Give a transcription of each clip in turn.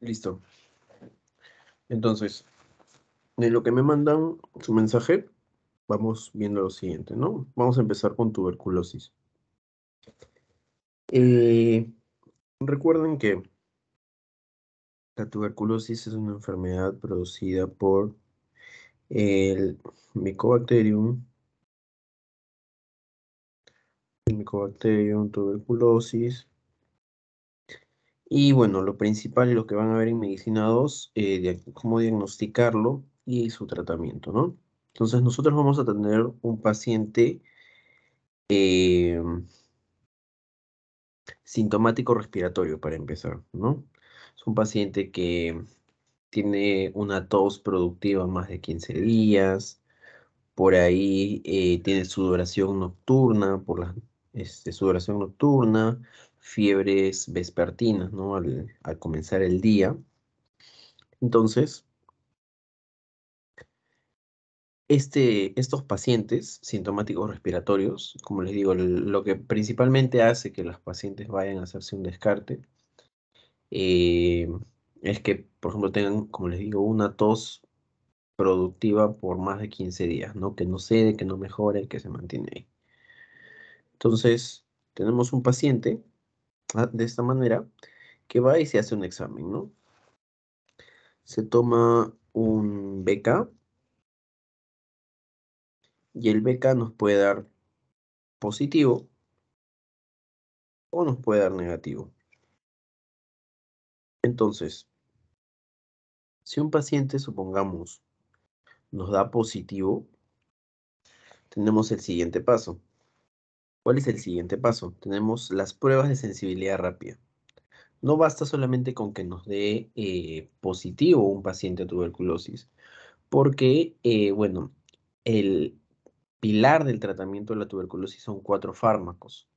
Listo. Entonces, de lo que me mandan su mensaje, vamos viendo lo siguiente, ¿no? Vamos a empezar con tuberculosis. Eh, recuerden que la tuberculosis es una enfermedad producida por el Mycobacterium, el Mycobacterium tuberculosis, y bueno, lo principal y lo que van a ver en Medicina 2, eh, cómo diagnosticarlo y su tratamiento, ¿no? Entonces nosotros vamos a tener un paciente em, sintomático respiratorio para empezar, ¿no? Es un paciente que tiene una tos productiva más de 15 días, por ahí eh, tiene sudoración nocturna, por la este, sudoración nocturna, fiebres vespertinas, ¿no? Al, comenzar el día. Entonces, este, estos pacientes sintomáticos respiratorios, como les digo, lo que principalmente hace que los pacientes vayan a hacerse un descarte eh, es que, por ejemplo, tengan, como les digo, una tos productiva por más de 15 días, ¿no? Que no cede, que no mejore, que se mantiene ahí. Entonces, tenemos un paciente Ah, de esta manera, que va y se hace un examen, ¿no? Se toma un BK y el BK nos puede dar positivo o nos puede dar negativo. Entonces, si un paciente, supongamos, nos da positivo, tenemos el siguiente paso. ¿Cuál es el siguiente paso? Tenemos las pruebas de sensibilidad rápida. No basta solamente con que nos dé eh, positivo un paciente a tuberculosis, porque, eh, bueno, el pilar del tratamiento de la tuberculosis son cuatro fármacos.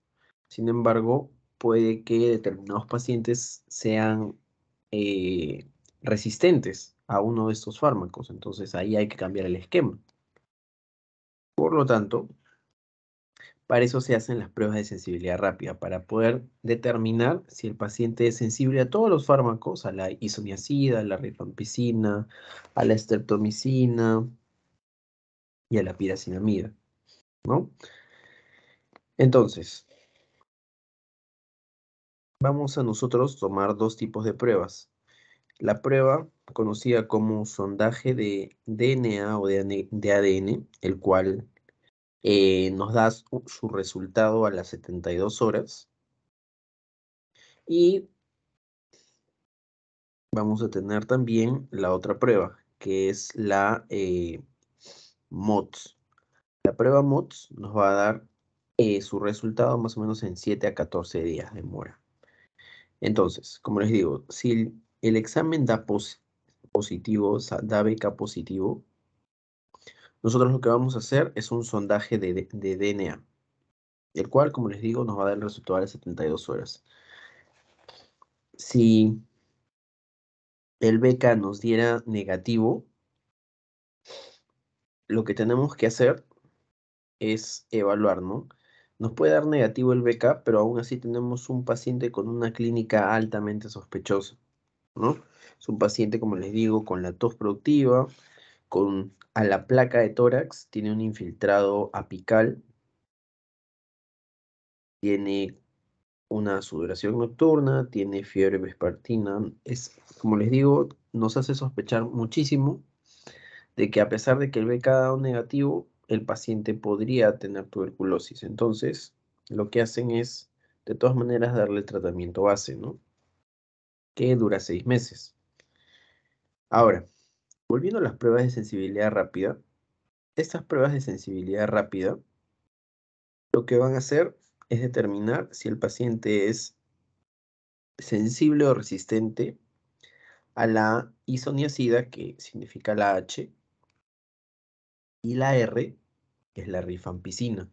Sin embargo, puede que determinados pacientes sean eh, resistentes a uno de estos fármacos. Entonces ahí hay que cambiar el esquema. Por lo tanto, para eso se hacen las pruebas de sensibilidad rápida, para poder determinar si el paciente es sensible a todos los fármacos, a la isoniacida, a la rifampicina, a la estreptomicina y a la piracinamida, ¿no? Entonces, vamos a nosotros tomar dos tipos de pruebas. La prueba conocida como sondaje de DNA o de ADN, el cual eh, nos da su, resultado a las 72 horas. Y vamos a tener también la otra prueba, que es la eh, MOTS. La prueba MOTS nos va a dar eh, su resultado más o menos en 7 a 14 días de mora. Entonces, como les digo, si el, examen da positivo, da beca positivo, nosotros lo que vamos a hacer es un sondaje de, DNA, el cual, como les digo, nos va a dar el resultado de 72 horas. Si el BK nos diera negativo, lo que tenemos que hacer es evaluar, ¿no? Nos puede dar negativo el BK, pero aún así tenemos un paciente con una clínica altamente sospechosa, ¿no? Es un paciente, como les digo, con la tos productiva, con, a la placa de tórax, tiene un infiltrado apical, tiene una sudoración nocturna, tiene fiebre vespertina. Es, como les digo, nos hace sospechar muchísimo de que a pesar de que el BK ha dado negativo, el paciente podría tener tuberculosis. Entonces, lo que hacen es, de todas maneras, darle tratamiento base, ¿no? Que dura seis meses. Ahora, Volviendo a las pruebas de sensibilidad rápida, estas pruebas de sensibilidad rápida lo que van a hacer es determinar si el paciente es sensible o resistente a la isoniacida, que significa la H, y la R, que es la rifampicina.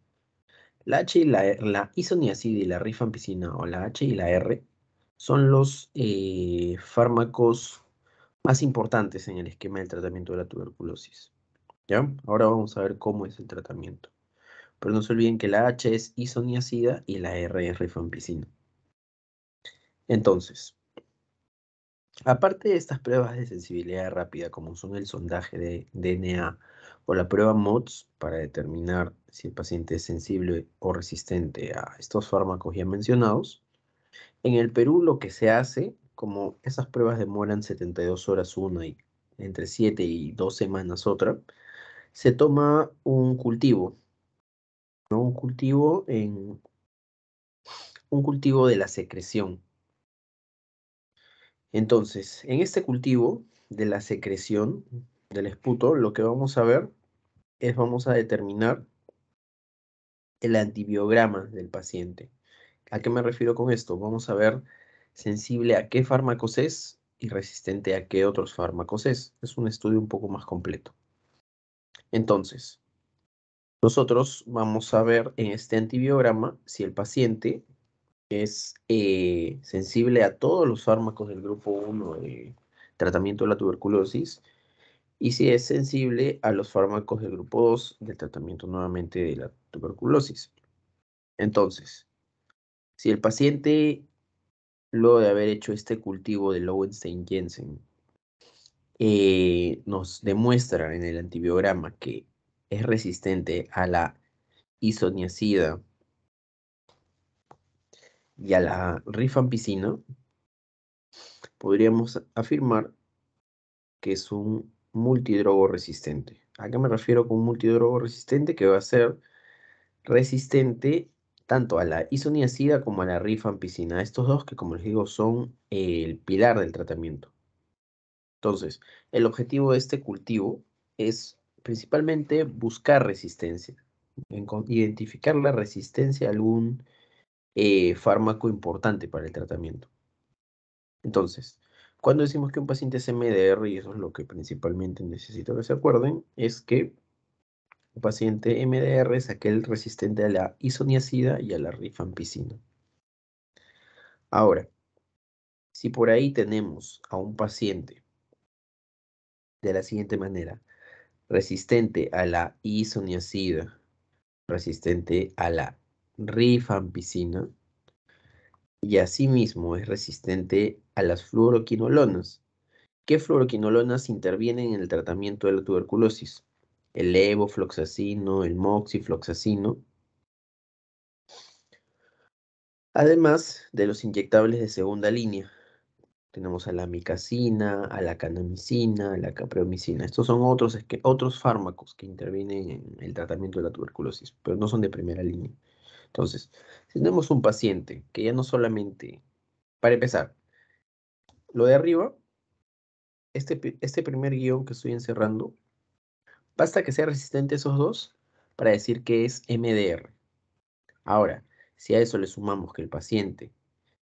La H y la, e, isoniacida y la rifampicina, o la H y la R, son los eh, fármacos más importantes en el esquema del tratamiento de la tuberculosis. ¿ya? Ahora vamos a ver cómo es el tratamiento. Pero no se olviden que la H es isoniacida y la R es rifampicina. Entonces, aparte de estas pruebas de sensibilidad rápida, como son el sondaje de DNA o la prueba MOTS para determinar si el paciente es sensible o resistente a estos fármacos ya mencionados, en el Perú lo que se hace como esas pruebas demoran 72 horas una y entre 7 y 2 semanas otra, se toma un cultivo, Un cultivo en un cultivo de la secreción. Entonces, en este cultivo de la secreción del esputo, lo que vamos a ver es vamos a determinar el antibiograma del paciente. ¿A qué me refiero con esto? Vamos a ver sensible a qué fármacos es y resistente a qué otros fármacos es. Es un estudio un poco más completo. Entonces, nosotros vamos a ver en este antibiograma si el paciente es eh, sensible a todos los fármacos del grupo 1 de tratamiento de la tuberculosis y si es sensible a los fármacos del grupo 2 del tratamiento nuevamente de la tuberculosis. Entonces, si el paciente luego de haber hecho este cultivo de Lowenstein-Jensen, eh, nos demuestra en el antibiograma que es resistente a la isoniacida y a la rifampicina, podríamos afirmar que es un multidrogo resistente. ¿A qué me refiero con multidrogo resistente? Que va a ser resistente tanto a la isoniacida como a la rifampicina. Estos dos que, como les digo, son eh, el pilar del tratamiento. Entonces, el objetivo de este cultivo es principalmente buscar resistencia, identificar la resistencia a algún eh, fármaco importante para el tratamiento. Entonces, cuando decimos que un paciente es MDR, y eso es lo que principalmente necesito que se acuerden, es que paciente MDR es aquel resistente a la isoniacida y a la rifampicina. Ahora, si por ahí tenemos a un paciente de la siguiente manera, resistente a la isoniacida, resistente a la rifampicina, y asimismo es resistente a las fluoroquinolonas. ¿Qué fluoroquinolonas intervienen en el tratamiento de la tuberculosis? el evofloxacino, el moxifloxacino. Además de los inyectables de segunda línea, tenemos a la micacina, a la canamicina, a la capreomicina. Estos son otros, es que, otros fármacos que intervienen en el tratamiento de la tuberculosis, pero no son de primera línea. Entonces, si tenemos un paciente que ya no solamente, para empezar, lo de arriba, este, este primer guión que estoy encerrando Basta que sea resistente esos dos para decir que es MDR. Ahora, si a eso le sumamos que el paciente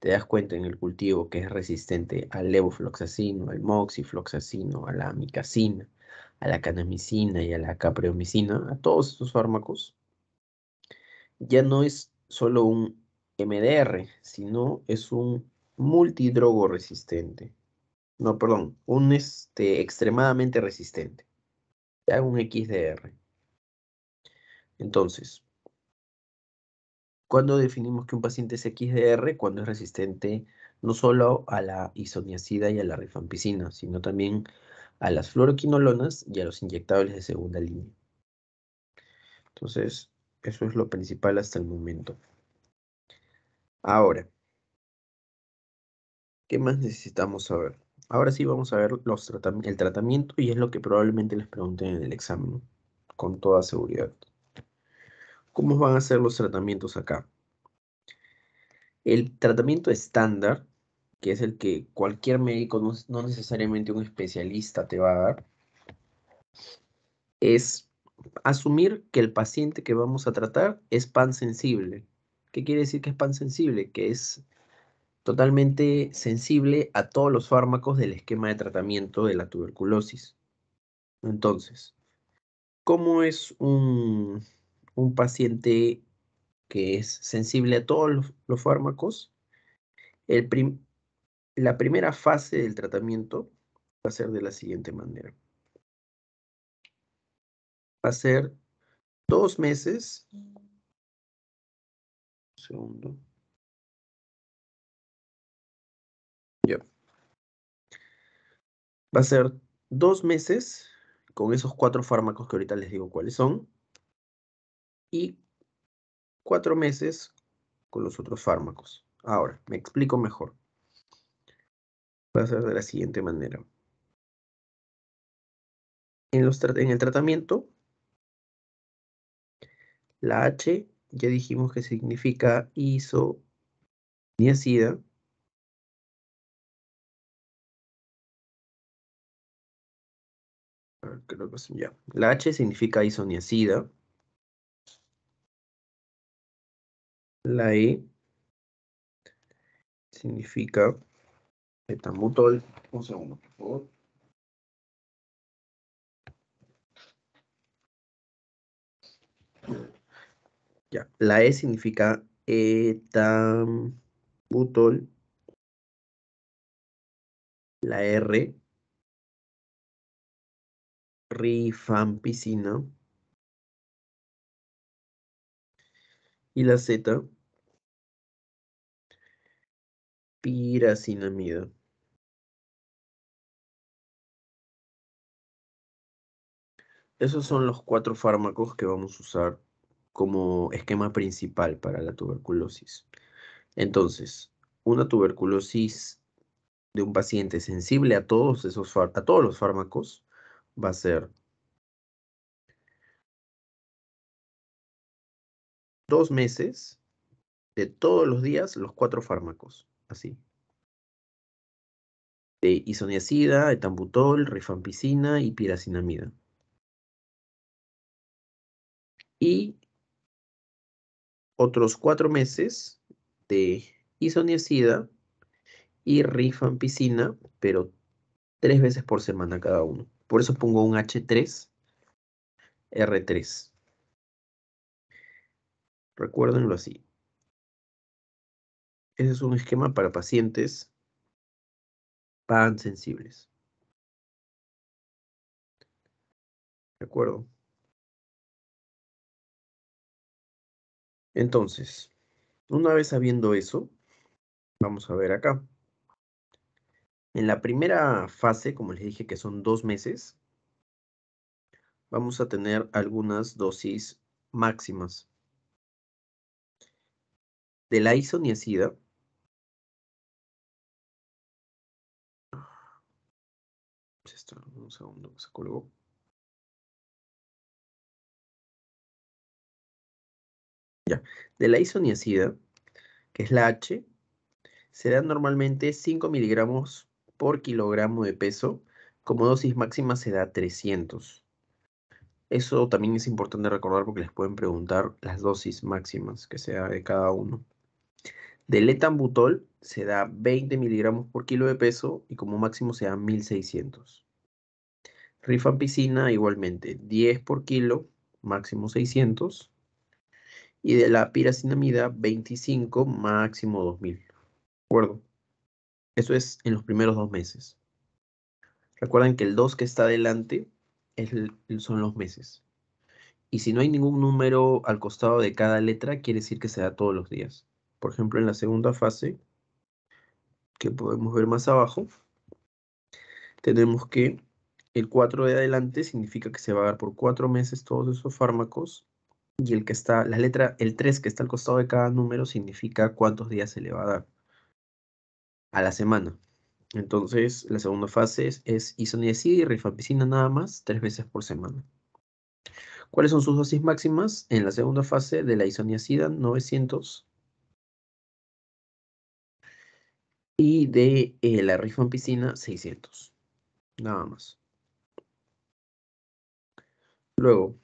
te das cuenta en el cultivo que es resistente al levofloxacino, al moxifloxacino, a la amicacina, a la canamicina y a la capreomicina, a todos estos fármacos, ya no es solo un MDR, sino es un multidrogo resistente. No, perdón, un este, extremadamente resistente hago un XDR. Entonces, ¿cuándo definimos que un paciente es XDR? Cuando es resistente no solo a la isoniacida y a la rifampicina, sino también a las fluoroquinolonas y a los inyectables de segunda línea. Entonces, eso es lo principal hasta el momento. Ahora, ¿qué más necesitamos saber? Ahora sí vamos a ver el tratamiento y es lo que probablemente les pregunten en el examen, con toda seguridad. ¿Cómo van a ser los tratamientos acá? El tratamiento estándar, que es el que cualquier médico, no, no necesariamente un especialista te va a dar, es asumir que el paciente que vamos a tratar es pan sensible. ¿Qué quiere decir que es pan sensible? Que es totalmente sensible a todos los fármacos del esquema de tratamiento de la tuberculosis. Entonces, ¿cómo es un, un paciente que es sensible a todos los, fármacos? la primera fase del tratamiento va a ser de la siguiente manera. Va a ser dos meses. segundo. va a ser dos meses con esos cuatro fármacos que ahorita les digo cuáles son y cuatro meses con los otros fármacos. Ahora, me explico mejor. Va a ser de la siguiente manera. En, el tratamiento, la H ya dijimos que significa isoniacida La H significa isoniacida. La E significa etamutol. Un segundo, por Ya. La E significa etamutol. La R Rifampicina. Y la Z, piracinamida. Esos son los cuatro fármacos que vamos a usar como esquema principal para la tuberculosis. Entonces, una tuberculosis de un paciente sensible a todos, a todos los fármacos va a ser dos meses de todos los días los cuatro fármacos, así. De isoniazida, etambutol, rifampicina y piracinamida. Y otros cuatro meses de isoniazida y rifampicina, pero tres veces por semana cada uno. Por eso pongo un H3, R3. Recuérdenlo así. Ese es un esquema para pacientes pan sensibles. ¿De acuerdo? Entonces, una vez sabiendo eso, vamos a ver acá. En la primera fase, como les dije que son dos meses, vamos a tener algunas dosis máximas de la isoniacida. Un segundo, se Ya, de la isoniacida, que es la H, se dan normalmente 5 miligramos por kilogramo de peso, como dosis máxima se da 300. Eso también es importante recordar porque les pueden preguntar las dosis máximas que se da de cada uno. Del etambutol se da 20 miligramos por kilo de peso y como máximo se da 1600. Rifampicina igualmente 10 por kilo, máximo 600. Y de la piracinamida 25, máximo 2000. ¿De acuerdo? Eso es en los primeros dos meses. Recuerden que el 2 que está adelante son los meses. Y si no hay ningún número al costado de cada letra, quiere decir que se da todos los días. Por ejemplo, en la segunda fase, que podemos ver más abajo, tenemos que el 4 de adelante significa que se va a dar por cuatro meses todos esos fármacos. Y el que está, la letra, el 3 que está al costado de cada número significa cuántos días se le va a dar a la semana. Entonces, la segunda fase es, isoniacida isoniazida y rifampicina nada más, tres veces por semana. ¿Cuáles son sus dosis máximas? En la segunda fase de la isoniazida, 900. Y de eh, la rifampicina, 600. Nada más. Luego,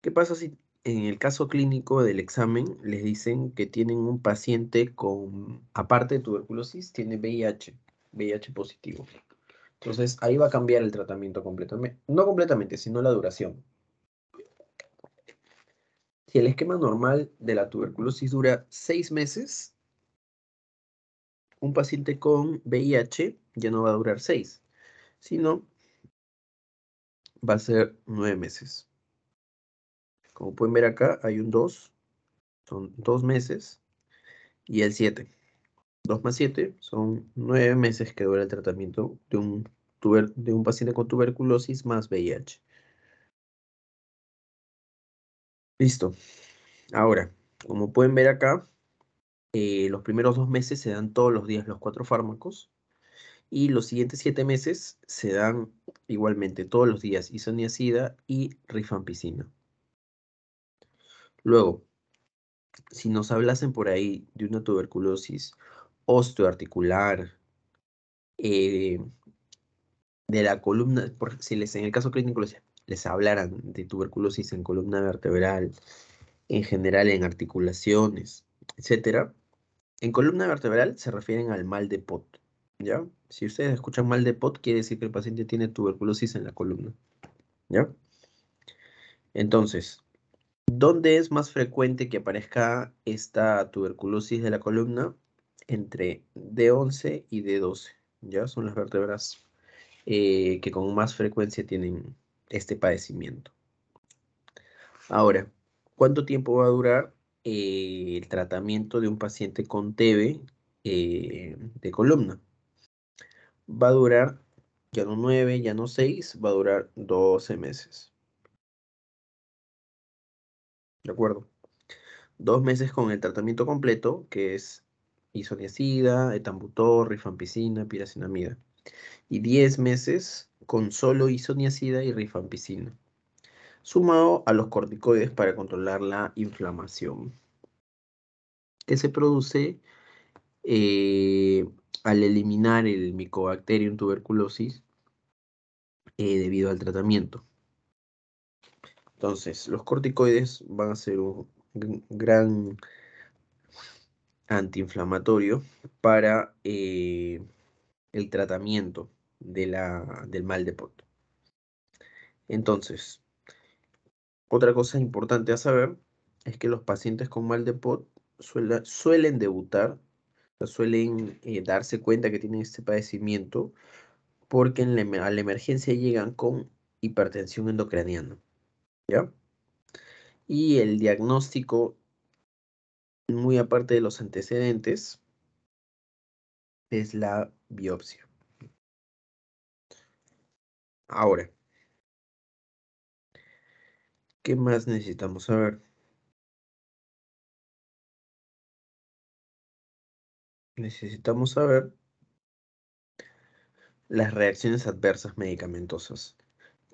¿qué pasa si en el caso clínico del examen, les dicen que tienen un paciente con, aparte de tuberculosis, tiene VIH, VIH positivo. Entonces, ahí va a cambiar el tratamiento completamente, no completamente, sino la duración. Si el esquema normal de la tuberculosis dura seis meses, un paciente con VIH ya no va a durar seis, sino va a ser nueve meses. Como pueden ver acá, hay un 2, son 2 meses, y el 7. 2 más 7 son 9 meses que dura el tratamiento de un, de un paciente con tuberculosis más VIH. Listo. Ahora, como pueden ver acá, eh, los primeros dos meses se dan todos los días los cuatro fármacos y los siguientes siete meses se dan igualmente todos los días isoniazida y rifampicina. Luego, si nos hablasen por ahí de una tuberculosis osteoarticular, eh, de la columna, si les, en el caso clínico les, les, hablaran de tuberculosis en columna vertebral, en general en articulaciones, etc. En columna vertebral se refieren al mal de POT. ¿ya? Si ustedes escuchan mal de POT, quiere decir que el paciente tiene tuberculosis en la columna. ¿ya? Entonces, ¿Dónde es más frecuente que aparezca esta tuberculosis de la columna? Entre D11 y D12. Ya son las vértebras eh, que con más frecuencia tienen este padecimiento. Ahora, ¿cuánto tiempo va a durar eh, el tratamiento de un paciente con TB eh, de columna? Va a durar ya no 9, ya no 6, va a durar 12 meses. ¿De acuerdo? Dos meses con el tratamiento completo, que es isoniacida, etambutor, rifampicina, piracinamida. Y 10 meses con solo isoniacida y rifampicina, sumado a los corticoides para controlar la inflamación, que se produce eh, al eliminar el Mycobacterium tuberculosis eh, debido al tratamiento. Entonces, los corticoides van a ser un gran antiinflamatorio para eh, el tratamiento de la, del mal de pot. Entonces, otra cosa importante a saber es que los pacientes con mal de pot suelen debutar, suelen eh, darse cuenta que tienen este padecimiento porque en a la emergencia llegan con hipertensión endocraniana. ¿ya? Y el diagnóstico, muy aparte de los antecedentes, es la biopsia. Ahora, ¿qué más necesitamos saber? Necesitamos saber las reacciones adversas medicamentosas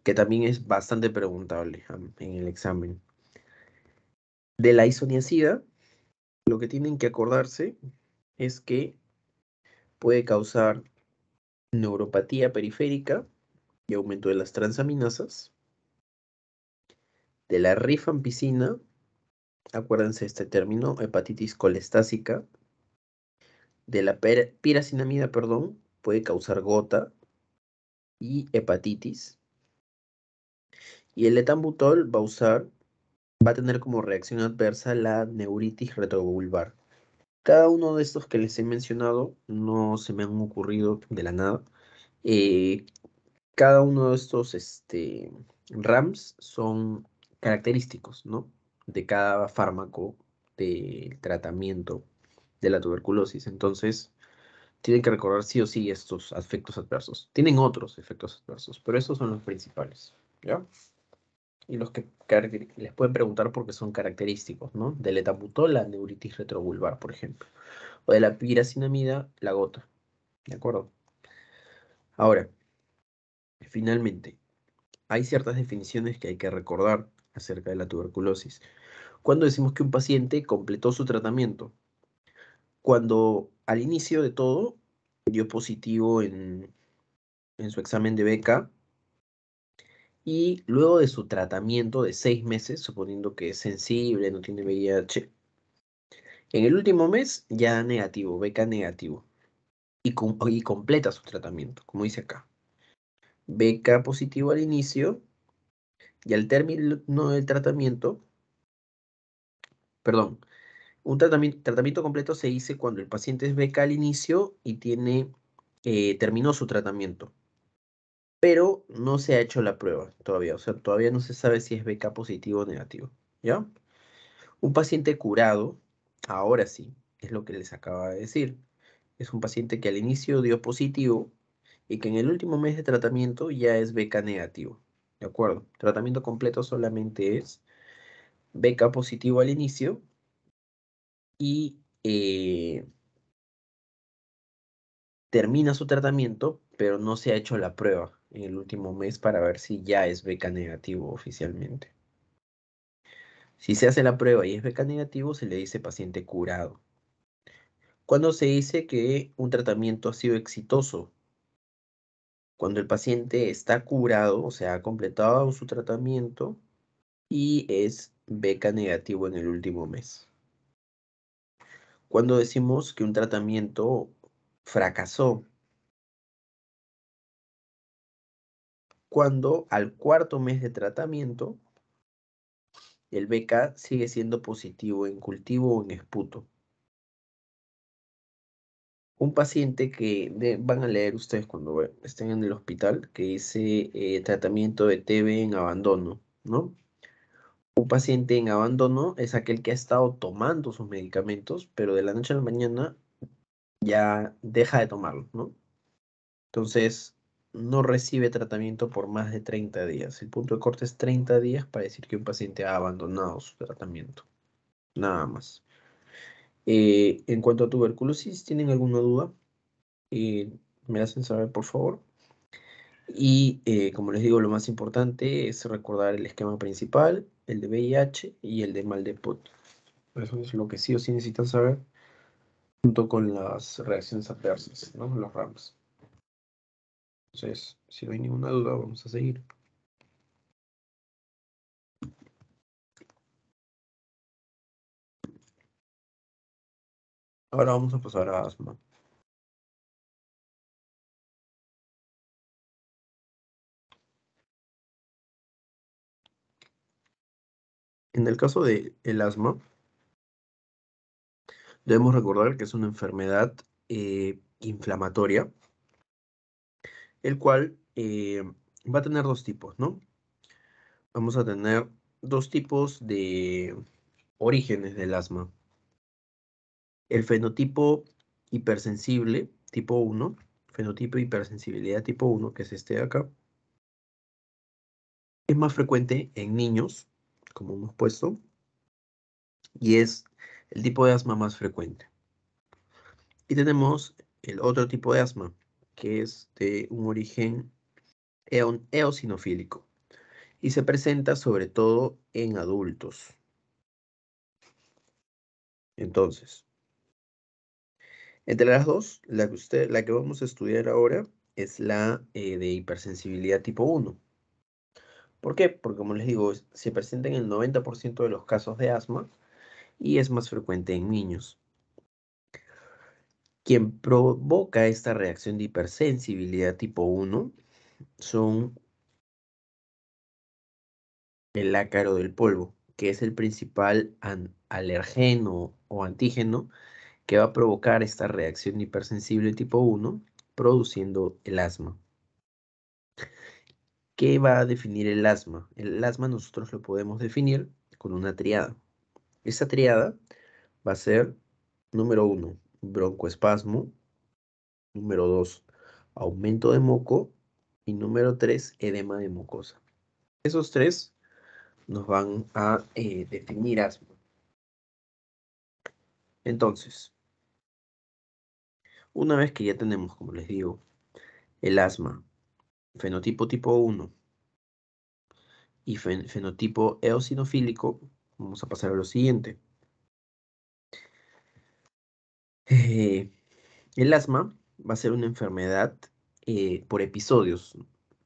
que también es bastante preguntable en el examen. De la isoniacida, lo que tienen que acordarse es que puede causar neuropatía periférica y aumento de las transaminasas. De la rifampicina, acuérdense este término, hepatitis colestásica. De la piracinamida, perdón, puede causar gota y hepatitis. Y el etambutol va a usar, va a tener como reacción adversa la neuritis retrovulvar. Cada uno de estos que les he mencionado no se me han ocurrido de la nada. Eh, cada uno de estos este, RAMs son característicos, ¿no? De cada fármaco del tratamiento de la tuberculosis. Entonces, tienen que recordar sí o sí estos efectos adversos. Tienen otros efectos adversos, pero estos son los principales. ¿Ya? y los que les pueden preguntar porque son característicos, ¿no? Del etaputol, la neuritis retrobulbar, por ejemplo. O de la piracinamida, la gota. ¿De acuerdo? Ahora, finalmente, hay ciertas definiciones que hay que recordar acerca de la tuberculosis. Cuando decimos que un paciente completó su tratamiento, cuando al inicio de todo dio positivo en su examen de beca y luego de su tratamiento de seis meses, suponiendo que es sensible, no tiene VIH, en el último mes ya da negativo, beca negativo y, completa su tratamiento, como dice acá. Beca positivo al inicio y al término del tratamiento, perdón, un tratamiento, completo se dice cuando el paciente es beca al inicio y tiene, eh, terminó su tratamiento pero no se ha hecho la prueba todavía. O sea, todavía no se sabe si es beca positivo o negativo. ¿Ya? Un paciente curado, ahora sí, es lo que les acaba de decir. Es un paciente que al inicio dio positivo y que en el último mes de tratamiento ya es beca negativo. ¿De acuerdo? Tratamiento completo solamente es beca positivo al inicio y eh, termina su tratamiento, pero no se ha hecho la prueba en el último mes para ver si ya es beca negativo oficialmente. Si se hace la prueba y es beca negativo, se le dice paciente curado. Cuando se dice que un tratamiento ha sido exitoso, cuando el paciente está curado, o sea, ha completado su tratamiento y es beca negativo en el último mes. Cuando decimos que un tratamiento fracasó, cuando al cuarto mes de tratamiento el BK sigue siendo positivo en cultivo o en esputo. Un paciente que van a leer ustedes cuando estén en el hospital, que dice eh, tratamiento de TB en abandono, ¿no? Un paciente en abandono es aquel que ha estado tomando sus medicamentos, pero de la noche a la mañana ya deja de tomarlo, ¿no? Entonces, no recibe tratamiento por más de 30 días. El punto de corte es 30 días para decir que un paciente ha abandonado su tratamiento. Nada más. Eh, en cuanto a tuberculosis, ¿tienen alguna duda? Eh, me hacen saber, por favor. Y eh, como les digo, lo más importante es recordar el esquema principal, el de VIH y el de mal de PUT. Eso es lo que sí o sí necesitan saber, junto con las reacciones adversas, ¿no? los RAMs. Entonces, si no hay ninguna duda, vamos a seguir. Ahora vamos a pasar a asma. En el caso del el asma, debemos recordar que es una enfermedad eh, inflamatoria el cual eh, va a tener dos tipos, ¿no? Vamos a tener dos tipos de orígenes del asma. El fenotipo hipersensible tipo 1, fenotipo hipersensibilidad tipo 1, que es este de acá, es más frecuente en niños, como hemos puesto, y es el tipo de asma más frecuente. Y tenemos el otro tipo de asma, que es de un origen eosinofílico y se presenta sobre todo en adultos. Entonces, entre las dos, la que, usted, la que vamos a estudiar ahora es la eh, de hipersensibilidad tipo 1. ¿Por qué? Porque como les digo, se presenta en el 90% de los casos de asma y es más frecuente en niños. Quien provoca esta reacción de hipersensibilidad tipo 1 son el ácaro del polvo, que es el principal alergeno o antígeno que va a provocar esta reacción hipersensible tipo 1, produciendo el asma. ¿Qué va a definir el asma? El asma nosotros lo podemos definir con una triada. Esa triada va a ser número 1, broncoespasmo. Número 2, aumento de moco. Y número 3, edema de mucosa. Esos tres nos van a eh, definir asma. Entonces, una vez que ya tenemos, como les digo, el asma, fenotipo tipo 1 y fenotipo eosinofílico, vamos a pasar a lo siguiente. Eh, el asma va a ser una enfermedad eh, por episodios,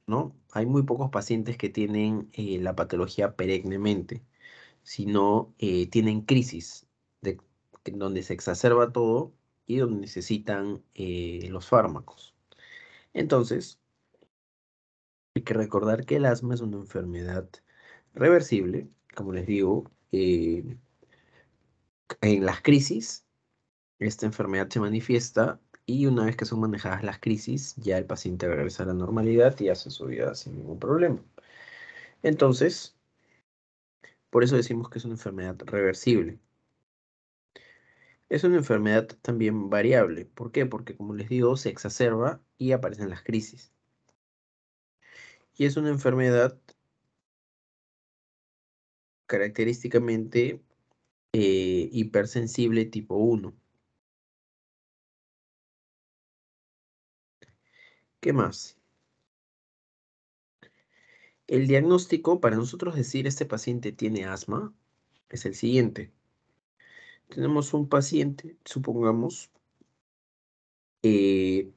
¿no? Hay muy pocos pacientes que tienen eh, la patología perennemente, sino tienen crisis donde se exacerba todo y donde necesitan los fármacos. Entonces, hay que recordar que el asma es una enfermedad reversible, como les digo, en las crisis esta enfermedad se manifiesta y una vez que son manejadas las crisis, ya el paciente regresa a la normalidad y hace su vida sin ningún problema. Entonces, por eso decimos que es una enfermedad reversible. Es una enfermedad también variable. ¿Por qué? Porque, como les digo, se exacerba y aparecen las crisis. Y es una enfermedad característicamente eh, hipersensible tipo 1. ¿Qué más? El diagnóstico para nosotros decir este paciente tiene asma es el siguiente. Tenemos un paciente, supongamos, eh,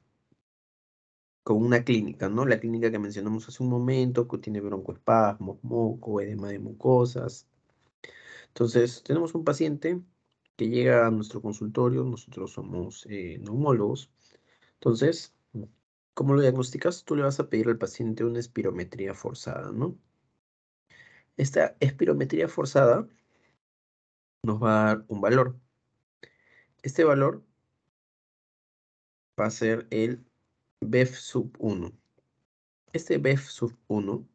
con una clínica, ¿no? La clínica que mencionamos hace un momento, que tiene broncoespasmo, moco, edema de mucosas. Entonces, tenemos un paciente que llega a nuestro consultorio, nosotros somos eh, neumólogos. Entonces, como lo diagnosticas, tú le vas a pedir al paciente una espirometría forzada, ¿no? Esta espirometría forzada nos va a dar un valor. Este valor va a ser el BEF sub 1. Este BEF sub 1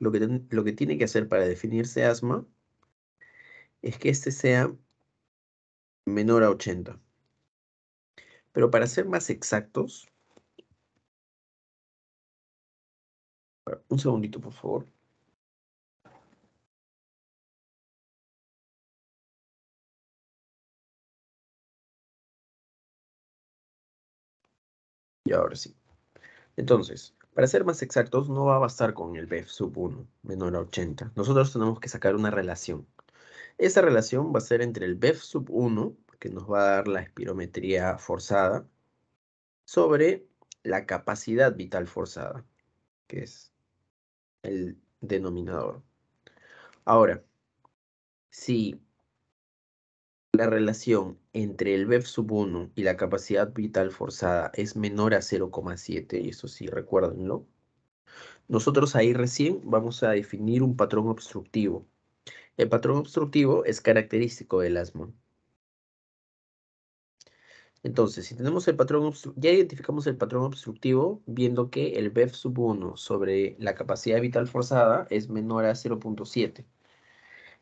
lo que, lo que tiene que hacer para definirse asma es que este sea menor a 80. Pero para ser más exactos, un segundito, por favor. Y ahora sí. Entonces, para ser más exactos, no va a bastar con el BEF sub 1 menor a 80. Nosotros tenemos que sacar una relación. Esa relación va a ser entre el BEF sub 1 que nos va a dar la espirometría forzada sobre la capacidad vital forzada, que es el denominador. Ahora, si la relación entre el BEF sub 1 y la capacidad vital forzada es menor a 0,7, y eso sí, recuérdenlo, nosotros ahí recién vamos a definir un patrón obstructivo. El patrón obstructivo es característico del asma. Entonces, si tenemos el patrón, ya identificamos el patrón obstructivo viendo que el BEF sub 1 sobre la capacidad vital forzada es menor a 0.7.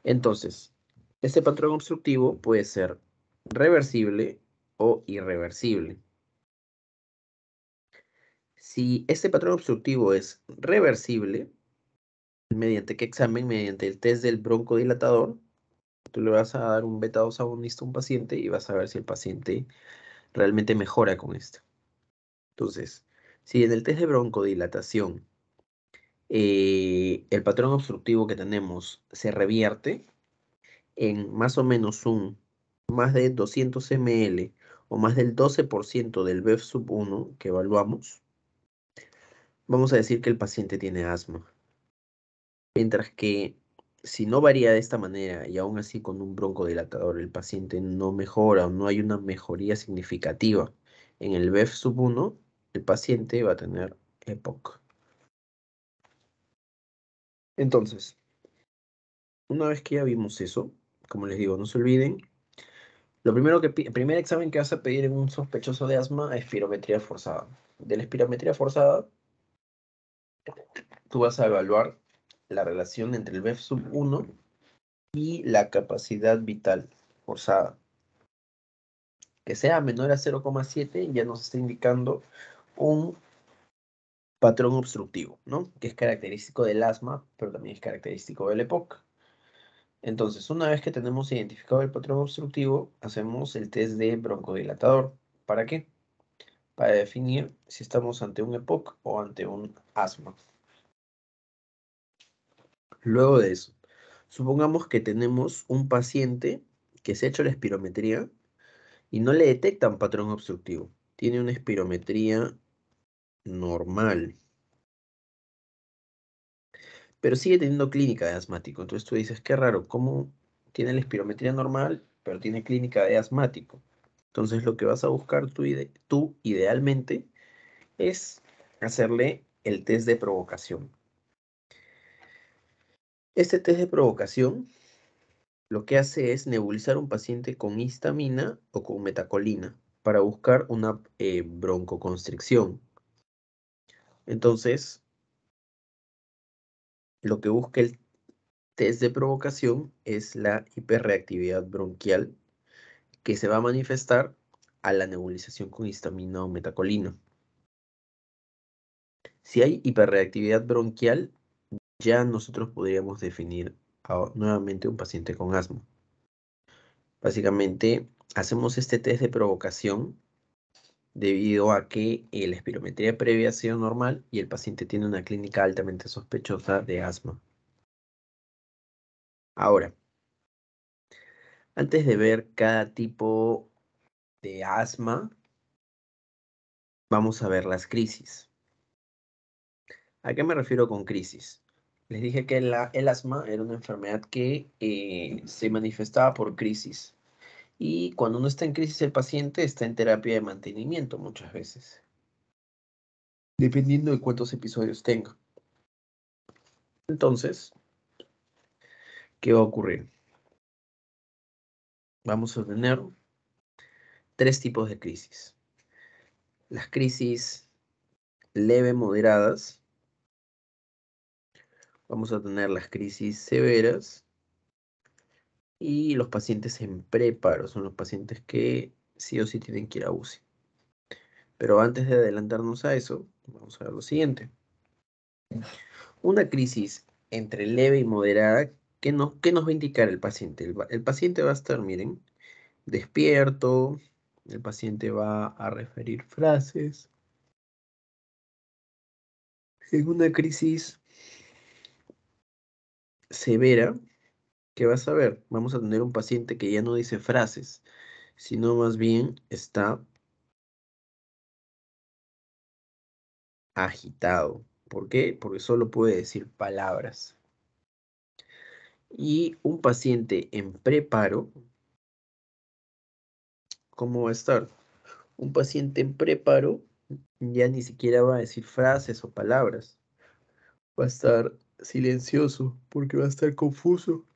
Entonces, este patrón obstructivo puede ser reversible o irreversible. Si este patrón obstructivo es reversible, ¿mediante qué examen? Mediante el test del broncodilatador. Tú le vas a dar un beta 2 agonista a un paciente y vas a ver si el paciente realmente mejora con esto. Entonces, si en el test de broncodilatación eh, el patrón obstructivo que tenemos se revierte en más o menos un más de 200 ml o más del 12% del BEF sub 1 que evaluamos, vamos a decir que el paciente tiene asma. Mientras que si no varía de esta manera y aún así con un broncodilatador el paciente no mejora o no hay una mejoría significativa en el BEF sub 1, el paciente va a tener EPOC. Entonces, una vez que ya vimos eso, como les digo, no se olviden, lo primero que, el primer examen que vas a pedir en un sospechoso de asma es espirometría forzada. De la espirometría forzada, tú vas a evaluar la relación entre el BEF sub 1 y la capacidad vital forzada. Que sea menor a 0,7 ya nos está indicando un patrón obstructivo, ¿no? Que es característico del asma, pero también es característico del EPOC. Entonces, una vez que tenemos identificado el patrón obstructivo, hacemos el test de broncodilatador. ¿Para qué? Para definir si estamos ante un EPOC o ante un asma. Luego de eso, supongamos que tenemos un paciente que se ha hecho la espirometría y no le detectan patrón obstructivo. Tiene una espirometría normal. Pero sigue teniendo clínica de asmático. Entonces tú dices, qué raro, ¿cómo tiene la espirometría normal, pero tiene clínica de asmático? Entonces lo que vas a buscar tú, tú idealmente es hacerle el test de provocación. Este test de provocación lo que hace es nebulizar un paciente con histamina o con metacolina para buscar una eh, broncoconstricción. Entonces, lo que busca el test de provocación es la hiperreactividad bronquial que se va a manifestar a la nebulización con histamina o metacolina. Si hay hiperreactividad bronquial, ya nosotros podríamos definir nuevamente un paciente con asma. Básicamente, hacemos este test de provocación debido a que la espirometría previa ha sido normal y el paciente tiene una clínica altamente sospechosa de asma. Ahora, antes de ver cada tipo de asma, vamos a ver las crisis. ¿A qué me refiero con crisis? Les dije que el asma era una enfermedad que eh, se manifestaba por crisis. Y cuando uno está en crisis, el paciente está en terapia de mantenimiento muchas veces, dependiendo de cuántos episodios tenga. Entonces, ¿qué va a ocurrir? Vamos a tener tres tipos de crisis. Las crisis leve moderadas, vamos a tener las crisis severas y los pacientes en preparo, son los pacientes que sí o sí tienen que ir a UCI. Pero antes de adelantarnos a eso, vamos a ver lo siguiente. Una crisis entre leve y moderada, ¿qué, nos va a indicar el paciente? El, el paciente va a estar, miren, despierto, el paciente va a referir frases. En una crisis severa, que vas a ver, vamos a tener un paciente que ya no dice frases, sino más bien está agitado. ¿Por qué? Porque solo puede decir palabras. Y un paciente en preparo, ¿cómo va a estar? Un paciente en preparo ya ni siquiera va a decir frases o palabras. Va a estar silencioso porque va a estar confuso.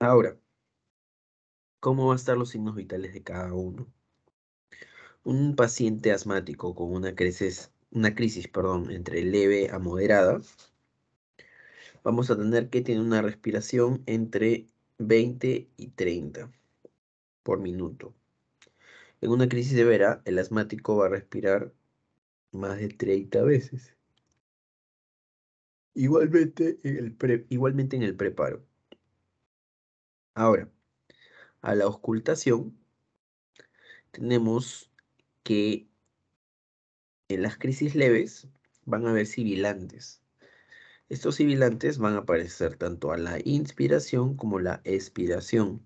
Ahora, ¿cómo van a estar los signos vitales de cada uno? Un paciente asmático con una crisis, una crisis perdón, entre leve a moderada, vamos a tener que tener una respiración entre 20 y 30 por minuto. En una crisis severa, el asmático va a respirar más de 30 veces igualmente en el, igualmente en el preparo. Ahora, a la ocultación tenemos que en las crisis leves van a haber sibilantes. Estos sibilantes van a aparecer tanto a la inspiración como a la expiración.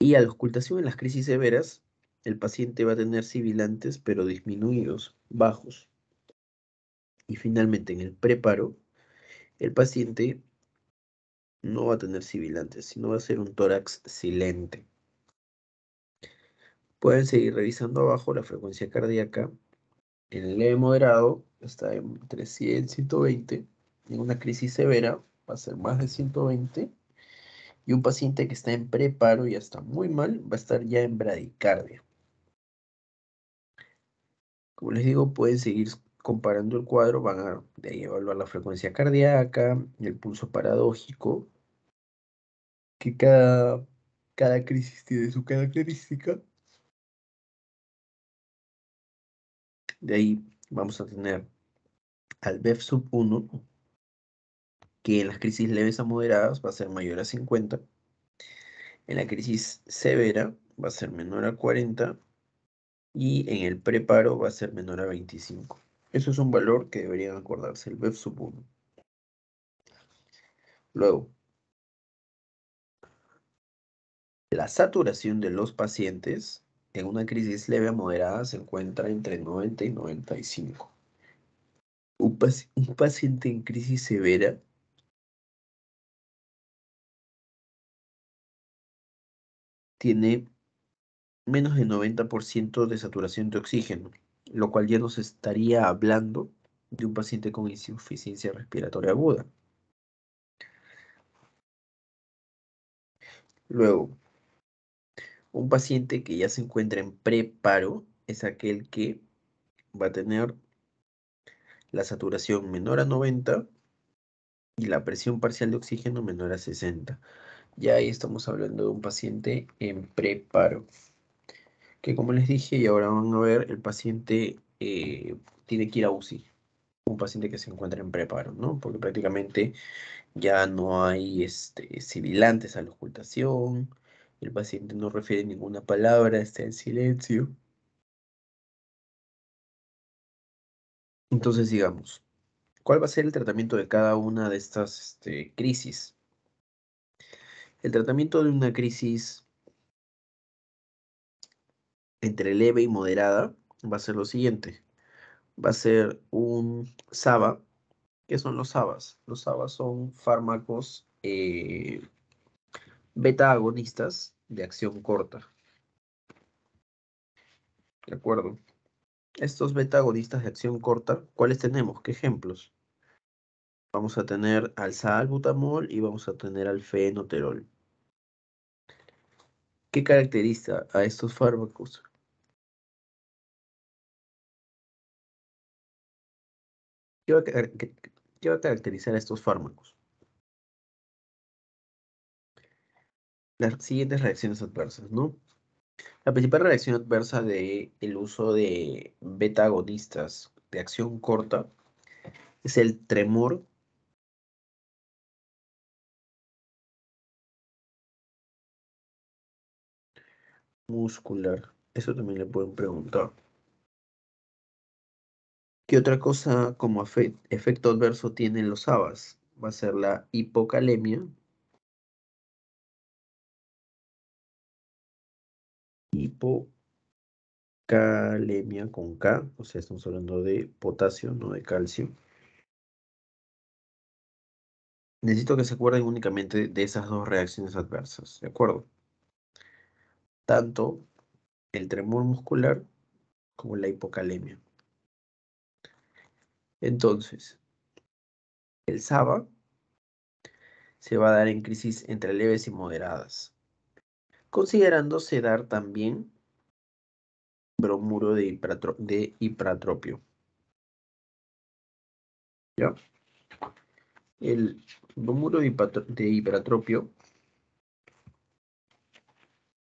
Y a la ocultación en las crisis severas el paciente va a tener sibilantes, pero disminuidos, bajos. Y finalmente, en el preparo, el paciente no va a tener sibilantes, sino va a ser un tórax silente. Pueden seguir revisando abajo la frecuencia cardíaca. En el leve moderado está entre 100 y 120. En una crisis severa va a ser más de 120. Y un paciente que está en preparo y está muy mal va a estar ya en bradicardia. Como les digo, pueden seguir comparando el cuadro, van a de ahí evaluar la frecuencia cardíaca, el pulso paradójico, que cada, cada crisis tiene su característica. De ahí vamos a tener al BEF sub 1, que en las crisis leves a moderadas va a ser mayor a 50. En la crisis severa va a ser menor a 40 y en el preparo va a ser menor a 25. Eso es un valor que deberían acordarse, el BEF sub 1. Luego, la saturación de los pacientes en una crisis leve a moderada se encuentra entre 90 y 95. un paciente en crisis severa tiene menos de 90% de saturación de oxígeno, lo cual ya nos estaría hablando de un paciente con insuficiencia respiratoria aguda. Luego, un paciente que ya se encuentra en preparo es aquel que va a tener la saturación menor a 90 y la presión parcial de oxígeno menor a 60. Ya ahí estamos hablando de un paciente en preparo que como les dije y ahora van a ver, el paciente eh, tiene que ir a UCI. Un paciente que se encuentra en preparo, ¿no? Porque prácticamente ya no hay este, sibilantes a la ocultación, el paciente no refiere ninguna palabra, está en silencio. Entonces, digamos, ¿cuál va a ser el tratamiento de cada una de estas este, crisis? El tratamiento de una crisis entre leve y moderada va a ser lo siguiente. Va a ser un SABA. ¿Qué son los SABAs? Los SABAs son fármacos eh, beta agonistas de acción corta. De acuerdo. Estos beta agonistas de acción corta, ¿cuáles tenemos? ¿Qué ejemplos? Vamos a tener al salbutamol y vamos a tener al fenoterol. ¿Qué caracteriza a estos fármacos? ¿Qué va a caracterizar estos fármacos. Las siguientes reacciones adversas, ¿no? La principal reacción adversa del el uso de beta agonistas de acción corta es el tremor muscular. Eso también le pueden preguntar. ¿Qué otra cosa como efecto adverso tienen los habas? Va a ser la hipocalemia. Hipocalemia con K, o sea, estamos hablando de potasio, no de calcio. Necesito que se acuerden únicamente de esas dos reacciones adversas, ¿de acuerdo? Tanto el tremor muscular como la hipocalemia. Entonces, el SABA se va a dar en crisis entre leves y moderadas, considerándose dar también bromuro de, hiperatropio. El bromuro de, de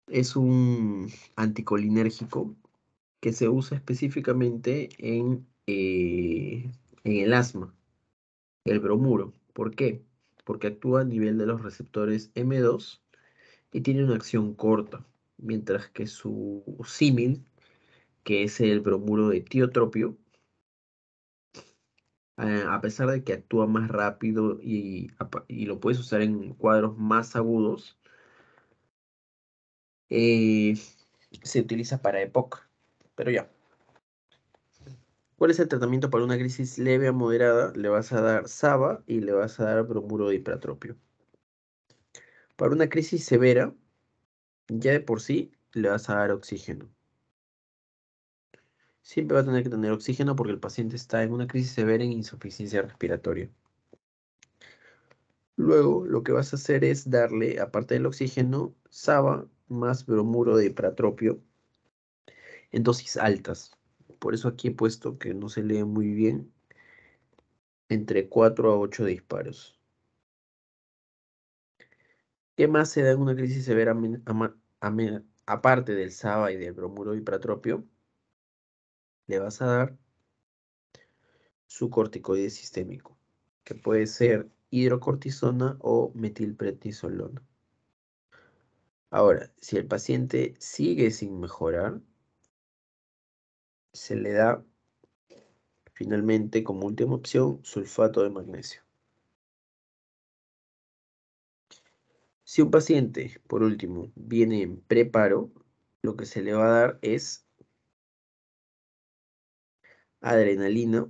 es un anticolinérgico que se usa específicamente en eh, en el asma, el bromuro. ¿Por qué? Porque actúa a nivel de los receptores M2 y tiene una acción corta, mientras que su símil, que es el bromuro de tiotropio, eh, a pesar de que actúa más rápido y, lo puedes usar en cuadros más agudos, eh, se utiliza para EPOC. Pero ya, ¿Cuál es el tratamiento para una crisis leve a moderada? Le vas a dar SABA y le vas a dar bromuro de hipratropio. Para una crisis severa, ya de por sí, le vas a dar oxígeno. Siempre va a tener que tener oxígeno porque el paciente está en una crisis severa en insuficiencia respiratoria. Luego, lo que vas a hacer es darle, aparte del oxígeno, SABA más bromuro de hipratropio en dosis altas. Por eso aquí he puesto que no se lee muy bien. Entre 4 a 8 disparos. ¿Qué más se da en una crisis severa aparte del SABA y del bromuro hipratropio? Le vas a dar su corticoide sistémico, que puede ser hidrocortisona o metilprednisolona. Ahora, si el paciente sigue sin mejorar, se le da finalmente como última opción sulfato de magnesio. Si un paciente, por último, viene en preparo, lo que se le va a dar es adrenalina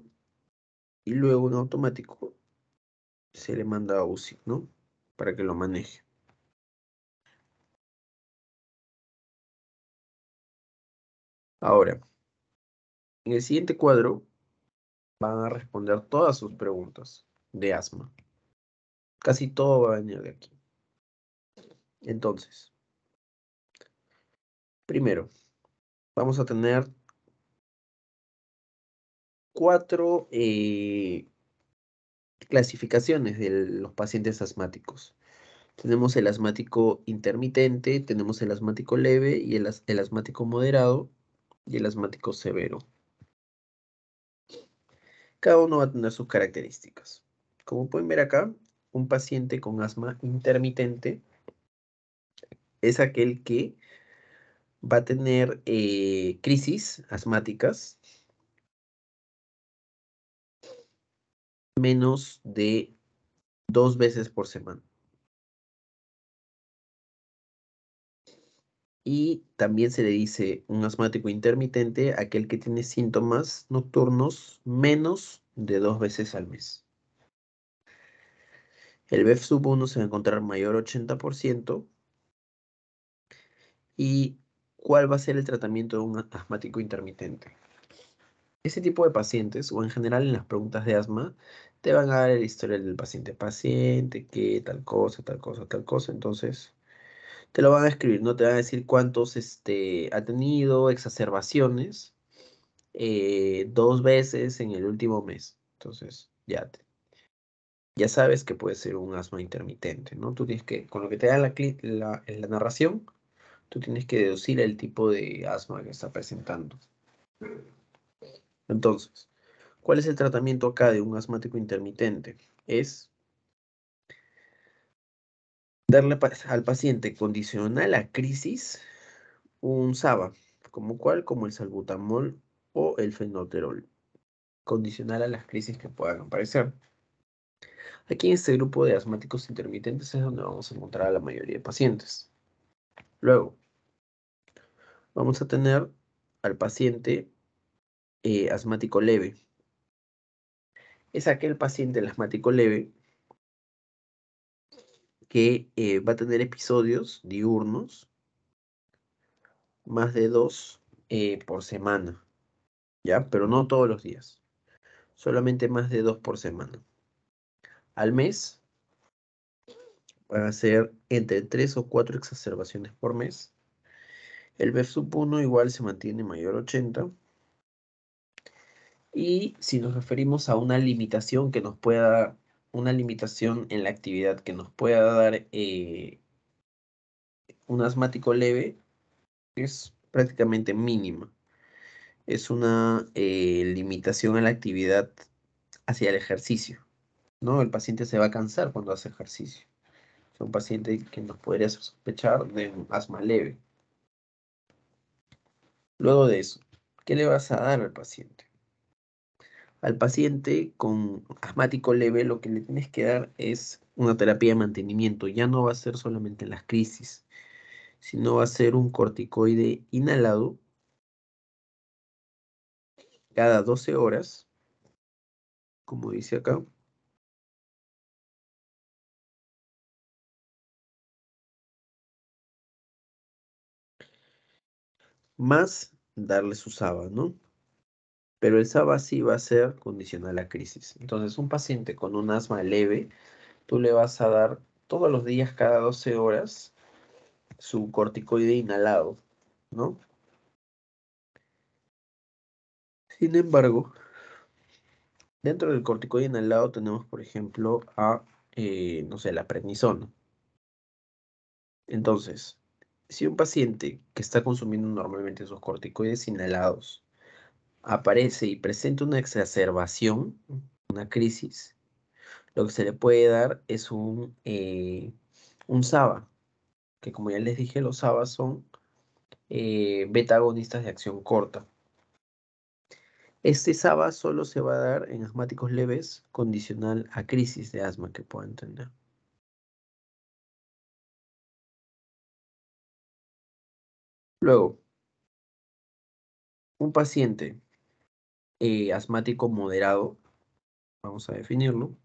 y luego en automático se le manda a UCI, ¿no? Para que lo maneje. Ahora, en el siguiente cuadro van a responder todas sus preguntas de asma. Casi todo va a venir de aquí. Entonces, primero, vamos a tener cuatro eh, clasificaciones de los pacientes asmáticos. Tenemos el asmático intermitente, tenemos el asmático leve y el asmático moderado y el asmático severo. Cada uno va a tener sus características. Como pueden ver acá, un paciente con asma intermitente es aquel que va a tener eh, crisis asmáticas menos de dos veces por semana. Y también se le dice un asmático intermitente aquel que tiene síntomas nocturnos menos de dos veces al mes. El BEF sub 1 se va a encontrar mayor 80%. ¿Y cuál va a ser el tratamiento de un asmático intermitente? Ese tipo de pacientes, o en general en las preguntas de asma, te van a dar el historial del paciente, paciente, qué, tal cosa, tal cosa, tal cosa. Entonces, te lo van a escribir, ¿no? Te van a decir cuántos este, ha tenido exacerbaciones eh, dos veces en el último mes. Entonces, ya, ya sabes que puede ser un asma intermitente, ¿no? Tú tienes que, con lo que te da la, la, la narración, tú tienes que deducir el tipo de asma que está presentando. Entonces, ¿cuál es el tratamiento acá de un asmático intermitente? Es darle al paciente condicional a crisis un SABA, como cual, como el salbutamol o el fenoterol, condicional a las crisis que puedan aparecer. Aquí en este grupo de asmáticos intermitentes es donde vamos a encontrar a la mayoría de pacientes. Luego, vamos a tener al paciente eh, asmático leve. Es aquel paciente el asmático leve que eh, va a tener episodios diurnos, más de dos eh, por semana, ¿ya? Pero no todos los días, solamente más de dos por semana. Al mes van a ser entre tres o cuatro exacerbaciones por mes. El BEF 1 igual se mantiene mayor 80. Y si nos referimos a una limitación que nos pueda una limitación en la actividad que nos pueda dar eh, un asmático leve es prácticamente mínima. Es una eh, limitación en la actividad hacia el ejercicio. ¿no? El paciente se va a cansar cuando hace ejercicio. Es un paciente que nos podría sospechar de un asma leve. Luego de eso, ¿qué le vas a dar al paciente? al paciente con asmático leve lo que le tienes que dar es una terapia de mantenimiento. Ya no va a ser solamente las crisis, sino va a ser un corticoide inhalado cada 12 horas, como dice acá. Más darle su sábado, ¿no? pero el SABA sí va a ser condicional a crisis. Entonces, un paciente con un asma leve, tú le vas a dar todos los días, cada 12 horas, su corticoide inhalado, ¿no? Sin embargo, dentro del corticoide inhalado tenemos, por ejemplo, a, eh, no sé, la prednisona. Entonces, si un paciente que está consumiendo normalmente sus corticoides inhalados aparece y presenta una exacerbación, una crisis, lo que se le puede dar es un, eh, un SABA, que como ya les dije, los SABA son eh, beta agonistas de acción corta. Este SABA solo se va a dar en asmáticos leves, condicional a crisis de asma que puedan tener. Luego, un paciente eh, asmático moderado, vamos a definirlo,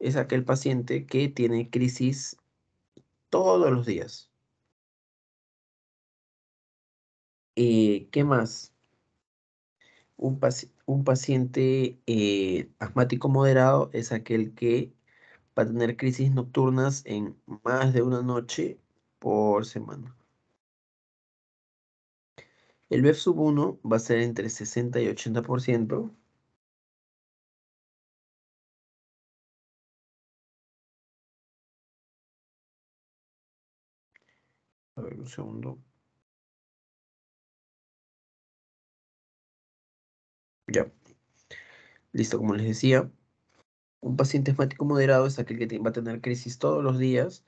es aquel paciente que tiene crisis todos los días. Eh, ¿Qué más? Un, paciente eh, asmático moderado es aquel que va a tener crisis nocturnas en más de una noche por semana. El BEF sub 1 va a ser entre 60 y 80%. A ver, un segundo. Ya. Listo, como les decía, un paciente asmático moderado es aquel que va a tener crisis todos los días.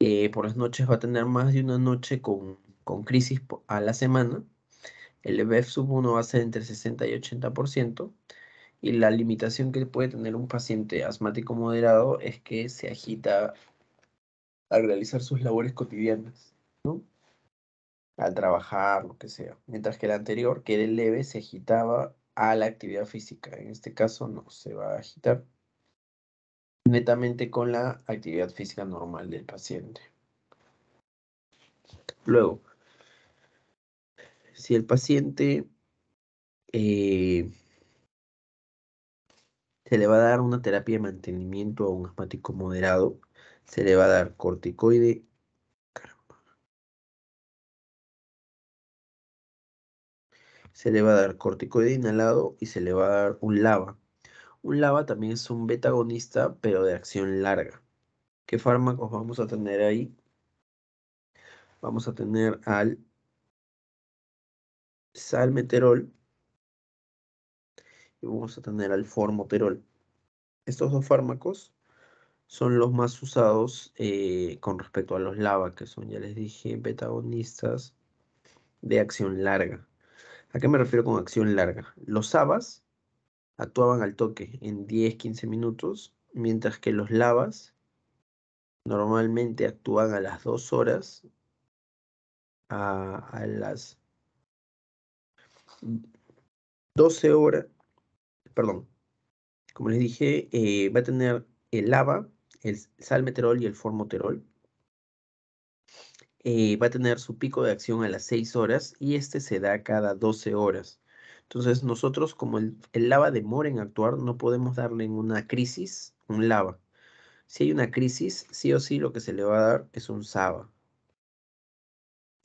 Eh, por las noches va a tener más de una noche con crisis a la semana el EBF sub 1 va a ser entre 60 y 80%, y la limitación que puede tener un paciente asmático moderado es que se agita al realizar sus labores cotidianas, ¿no? al trabajar, lo que sea, mientras que el anterior, que era leve, se agitaba a la actividad física. En este caso no se va a agitar netamente con la actividad física normal del paciente. Luego, si el paciente eh, se le va a dar una terapia de mantenimiento a un asmático moderado, se le va a dar corticoide. Se le va a dar corticoide inhalado y se le va a dar un lava. Un lava también es un betagonista, pero de acción larga. ¿Qué fármacos vamos a tener ahí? Vamos a tener al salmeterol y vamos a tener al formoterol. Estos dos fármacos son los más usados eh, con respecto a los lavas, que son, ya les dije, betagonistas de acción larga. ¿A qué me refiero con acción larga? Los SABAs actuaban al toque en 10-15 minutos, mientras que los LAVAs normalmente actúan a las 2 horas, a las 12 horas, perdón, como les dije, eh, va a tener el lava, el salmeterol y el formoterol. Eh, va a tener su pico de acción a las 6 horas y este se da cada 12 horas. Entonces nosotros como el, el lava demora en actuar, no podemos darle en una crisis un lava. Si hay una crisis, sí o sí lo que se le va a dar es un saba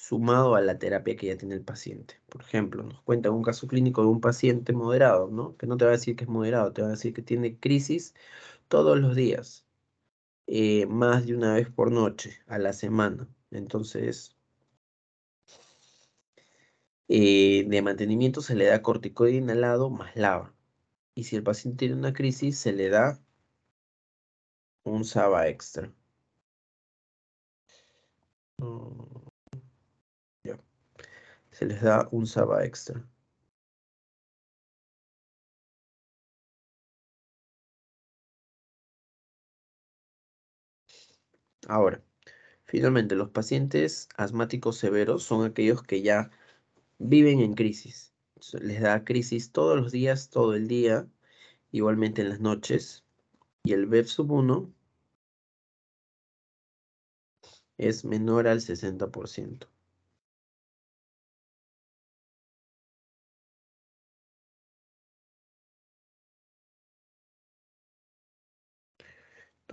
sumado a la terapia que ya tiene el paciente. Por ejemplo, nos cuenta un caso clínico de un paciente moderado, ¿no? Que no te va a decir que es moderado, te va a decir que tiene crisis todos los días, eh, más de una vez por noche, a la semana. Entonces, eh, de mantenimiento se le da corticoide inhalado más lava. Y si el paciente tiene una crisis, se le da un SABA extra. Mm se les da un Saba extra. Ahora, finalmente, los pacientes asmáticos severos son aquellos que ya viven en crisis. Les da crisis todos los días, todo el día, igualmente en las noches. Y el BEF sub 1 es menor al 60%.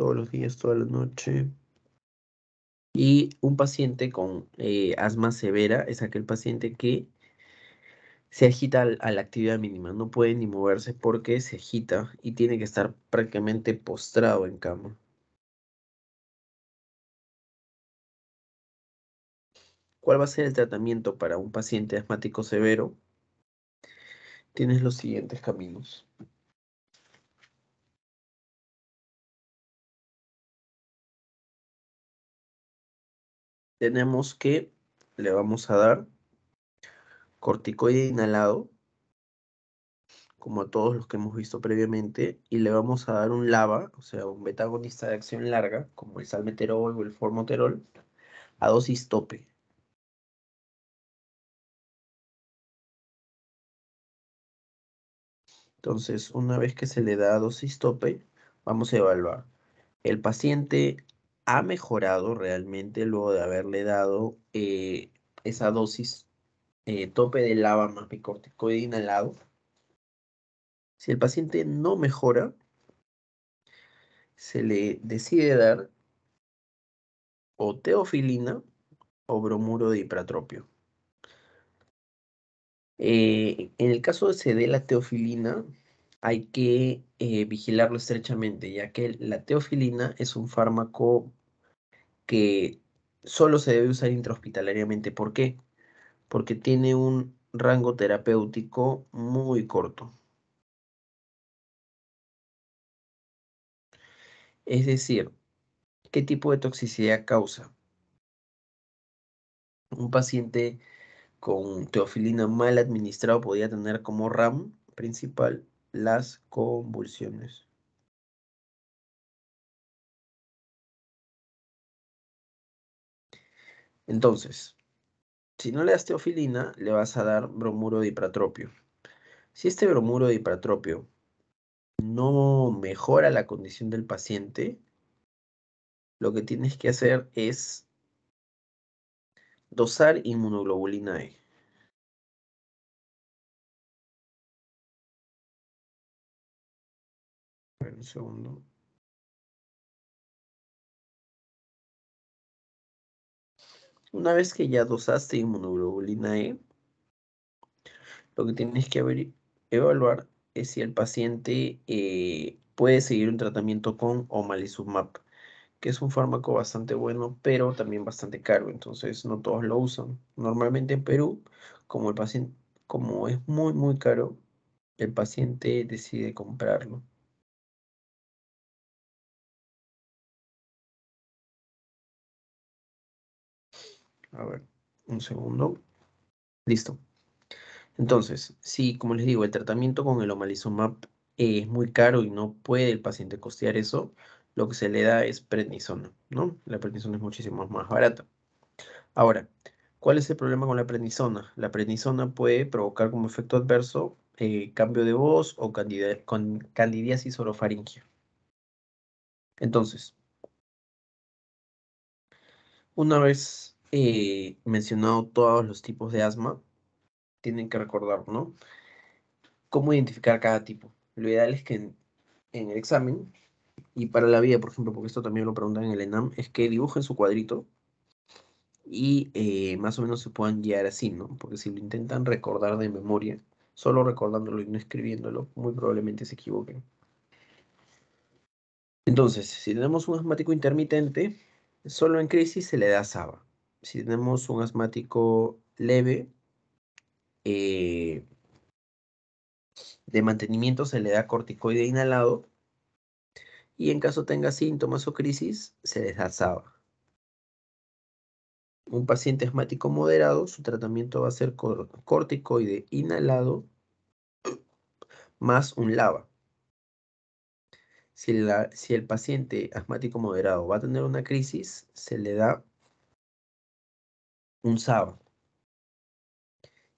todos los días, toda la noche. Y un paciente con eh, asma severa es aquel paciente que se agita a la actividad mínima, no puede ni moverse porque se agita y tiene que estar prácticamente postrado en cama. ¿Cuál va a ser el tratamiento para un paciente asmático severo? Tienes los siguientes caminos. tenemos que le vamos a dar corticoide inhalado, como a todos los que hemos visto previamente, y le vamos a dar un LAVA, o sea, un betagonista de acción larga, como el salmeterol o el formoterol, a dosis tope. Entonces, una vez que se le da dosis tope, vamos a evaluar. El paciente ha mejorado realmente luego de haberle dado eh, esa dosis eh, tope de lava más bicorticoide inhalado. Si el paciente no mejora, se le decide dar o teofilina o bromuro de hipratropio. Eh, en el caso de se dé la teofilina, hay que eh, vigilarlo estrechamente, ya que la teofilina es un fármaco que solo se debe usar intrahospitalariamente. ¿Por qué? Porque tiene un rango terapéutico muy corto. Es decir, ¿qué tipo de toxicidad causa? Un paciente con teofilina mal administrado podría tener como RAM principal las convulsiones. Entonces, si no le das teofilina, le vas a dar bromuro de hipratropio. Si este bromuro de hipratropio no mejora la condición del paciente, lo que tienes que hacer es dosar inmunoglobulina E. segundo. Una vez que ya dosaste inmunoglobulina E, lo que tienes que evaluar es si el paciente eh, puede seguir un tratamiento con omalizumab, que es un fármaco bastante bueno, pero también bastante caro, entonces no todos lo usan. Normalmente en Perú, como el paciente, como es muy muy caro, el paciente decide comprarlo. A ver, un segundo. Listo. Entonces, si, como les digo, el tratamiento con el omalizumab es muy caro y no puede el paciente costear eso, lo que se le da es prednisona, ¿no? La prednisona es muchísimo más barata. Ahora, ¿cuál es el problema con la prednisona? La prednisona puede provocar como efecto adverso eh, cambio de voz o candidiasis orofaringia. Entonces, una vez eh, mencionado todos los tipos de asma, tienen que recordar, ¿no? Cómo identificar cada tipo. Lo ideal es que en, el examen y para la vida, por ejemplo, porque esto también lo preguntan en el ENAM, es que dibujen su cuadrito y eh, más o menos se puedan guiar así, ¿no? Porque si lo intentan recordar de memoria, solo recordándolo y no escribiéndolo, muy probablemente se equivoquen. Entonces, si tenemos un asmático intermitente, solo en crisis se le da SABA si tenemos un asmático leve, eh, de mantenimiento se le da corticoide inhalado y en caso tenga síntomas o crisis, se le da Un paciente asmático moderado, su tratamiento va a ser corticoide inhalado más un LAVA. Si, si el paciente asmático moderado va a tener una crisis, se le da un SABA.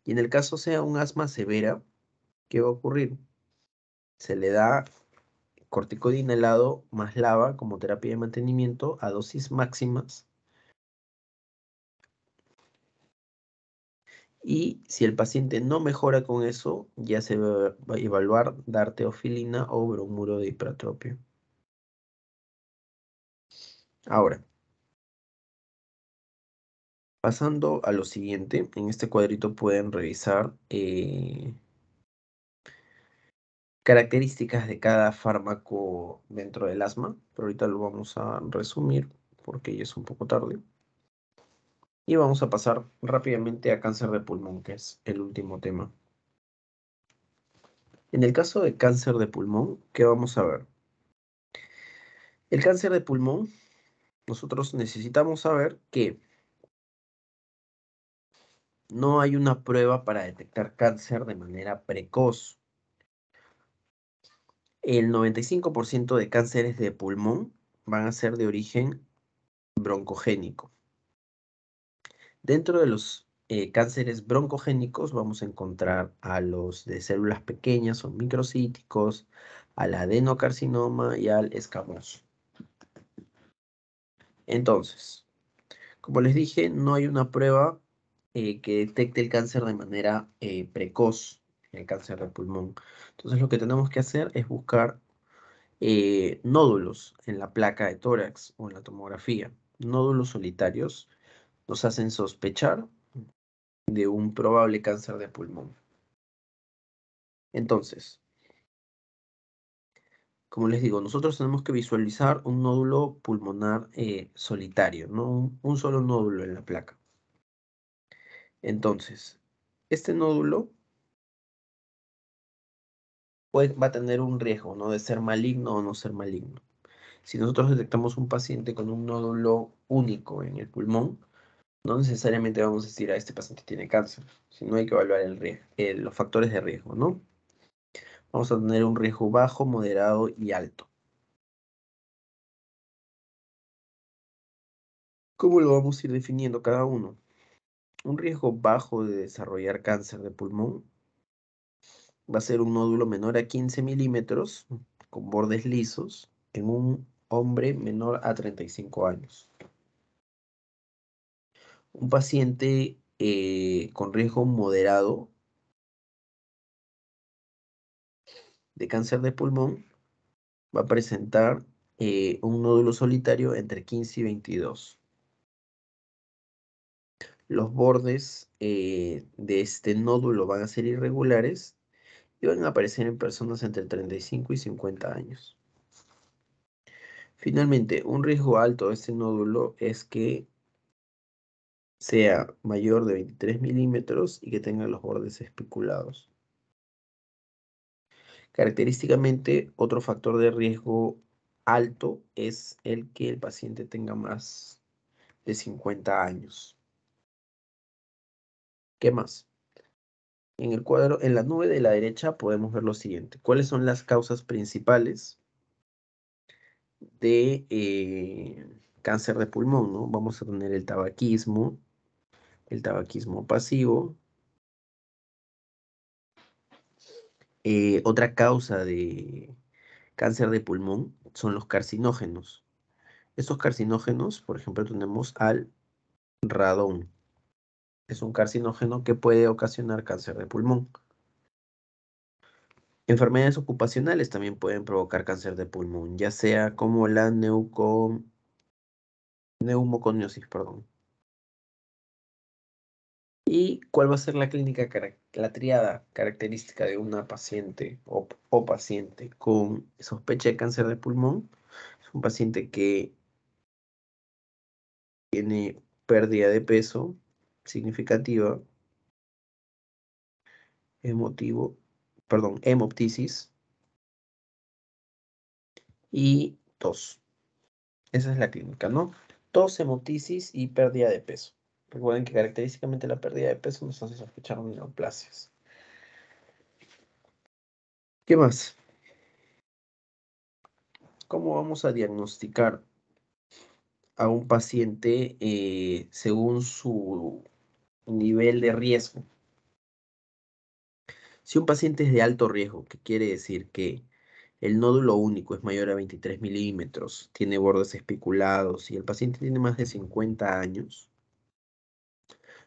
Y en el caso sea un asma severa, ¿qué va a ocurrir? Se le da corticodina inhalado más lava como terapia de mantenimiento a dosis máximas. Y si el paciente no mejora con eso, ya se va a evaluar dar teofilina o bromuro de hipertropia. Ahora, Pasando a lo siguiente, en este cuadrito pueden revisar eh, características de cada fármaco dentro del asma, pero ahorita lo vamos a resumir porque ya es un poco tarde. Y vamos a pasar rápidamente a cáncer de pulmón, que es el último tema. En el caso de cáncer de pulmón, ¿qué vamos a ver? El cáncer de pulmón, nosotros necesitamos saber que no hay una prueba para detectar cáncer de manera precoz. El 95% de cánceres de pulmón van a ser de origen broncogénico. Dentro de los eh, cánceres broncogénicos vamos a encontrar a los de células pequeñas o microcíticos, al adenocarcinoma y al escamoso. Entonces, como les dije, no hay una prueba eh, que detecte el cáncer de manera eh, precoz, el cáncer de pulmón. Entonces lo que tenemos que hacer es buscar eh, nódulos en la placa de tórax o en la tomografía. Nódulos solitarios nos hacen sospechar de un probable cáncer de pulmón. Entonces, como les digo, nosotros tenemos que visualizar un nódulo pulmonar solitario, no un solo nódulo en la placa. Entonces, este nódulo va a tener un riesgo ¿no? de ser maligno o no ser maligno. Si nosotros detectamos un paciente con un nódulo único en el pulmón, no necesariamente vamos a decir a ah, este paciente tiene cáncer, sino hay que evaluar el riesgo, los factores de riesgo, ¿no? Vamos a tener un riesgo bajo, moderado y alto. ¿Cómo lo vamos a ir definiendo cada uno? un riesgo bajo de desarrollar cáncer de pulmón. Va a ser un nódulo menor a 15 milímetros, con bordes lisos, en un hombre menor a 35 años. Un paciente eh, con riesgo moderado de cáncer de pulmón va a presentar eh, un nódulo solitario entre 15 y 22 los bordes eh, de este nódulo van a ser irregulares y van a aparecer en personas entre 35 y 50 años. Finalmente, un riesgo alto de este nódulo es que sea mayor de 23 milímetros y que tenga los bordes especulados. Característicamente, otro factor de riesgo alto es el que el paciente tenga más de 50 años. ¿Qué más? En el cuadro, en la nube de la derecha podemos ver lo siguiente. ¿Cuáles son las causas principales de eh, cáncer de pulmón? ¿no? Vamos a tener el tabaquismo, el tabaquismo pasivo. Eh, otra causa de cáncer de pulmón son los carcinógenos. Estos carcinógenos, por ejemplo, tenemos al radón es un carcinógeno que puede ocasionar cáncer de pulmón. Enfermedades ocupacionales también pueden provocar cáncer de pulmón, ya sea como la neumoconiosis. Perdón. ¿Y cuál va a ser la clínica, la triada característica de una paciente o paciente con sospecha de cáncer de pulmón? Es un paciente que tiene pérdida de peso, significativa, emotivo, perdón, hemoptisis y tos. Esa es la clínica, ¿no? Tos, hemoptisis y pérdida de peso. Recuerden que característicamente la pérdida de peso nos hace sospechar neoplasias. ¿Qué más? ¿Cómo vamos a diagnosticar a un paciente eh, según su nivel de riesgo. Si un paciente es de alto riesgo, que quiere decir que el nódulo único es mayor a 23 milímetros, tiene bordes especulados y el paciente tiene más de 50 años,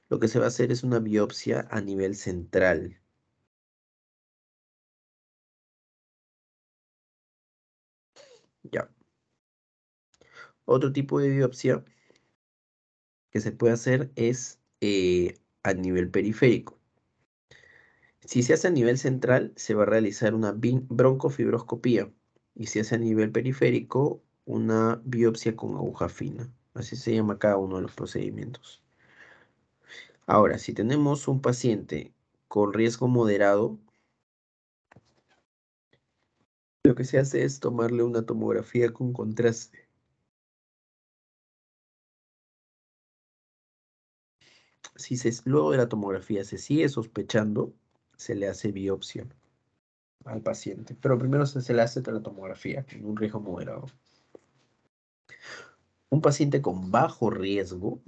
lo que se va a hacer es una biopsia a nivel central. Ya. Otro tipo de biopsia que se puede hacer es eh, a nivel periférico. Si se hace a nivel central, se va a realizar una broncofibroscopía y si hace a nivel periférico, una biopsia con aguja fina. Así se llama cada uno de los procedimientos. Ahora, si tenemos un paciente con riesgo moderado, lo que se hace es tomarle una tomografía con contraste si luego de la tomografía se sigue sospechando, se le hace biopsia al paciente. Pero primero se, le hace la tomografía en un riesgo moderado. Un paciente con bajo riesgo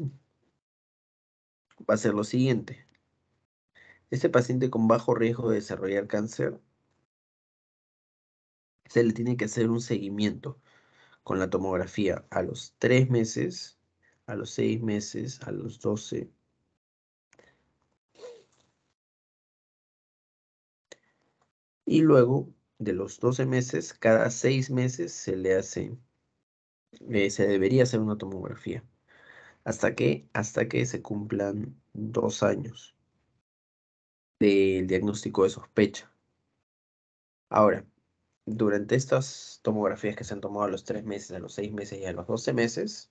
va a ser lo siguiente. Este paciente con bajo riesgo de desarrollar cáncer se le tiene que hacer un seguimiento con la tomografía a los tres meses, a los seis meses, a los doce. Y luego de los 12 meses, cada 6 meses se le hace, eh, se debería hacer una tomografía. ¿Hasta que Hasta que se cumplan dos años del diagnóstico de sospecha. Ahora, durante estas tomografías que se han tomado a los 3 meses, a los 6 meses y a los 12 meses,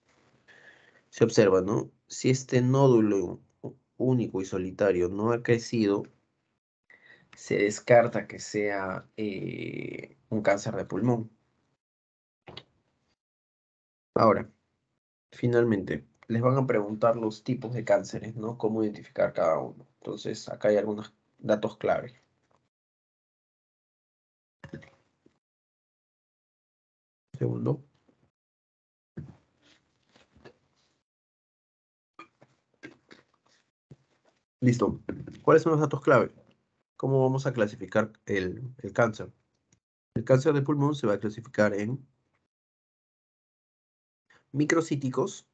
se observa, ¿no? Si este nódulo único y solitario no ha crecido se descarta que sea eh, un cáncer de pulmón. Ahora, finalmente, les van a preguntar los tipos de cánceres, ¿no? Cómo identificar cada uno. Entonces, acá hay algunos datos clave. Segundo. Listo. ¿Cuáles son los datos clave? cómo vamos a clasificar el, cáncer. El cáncer de pulmón se va a clasificar en microcíticos,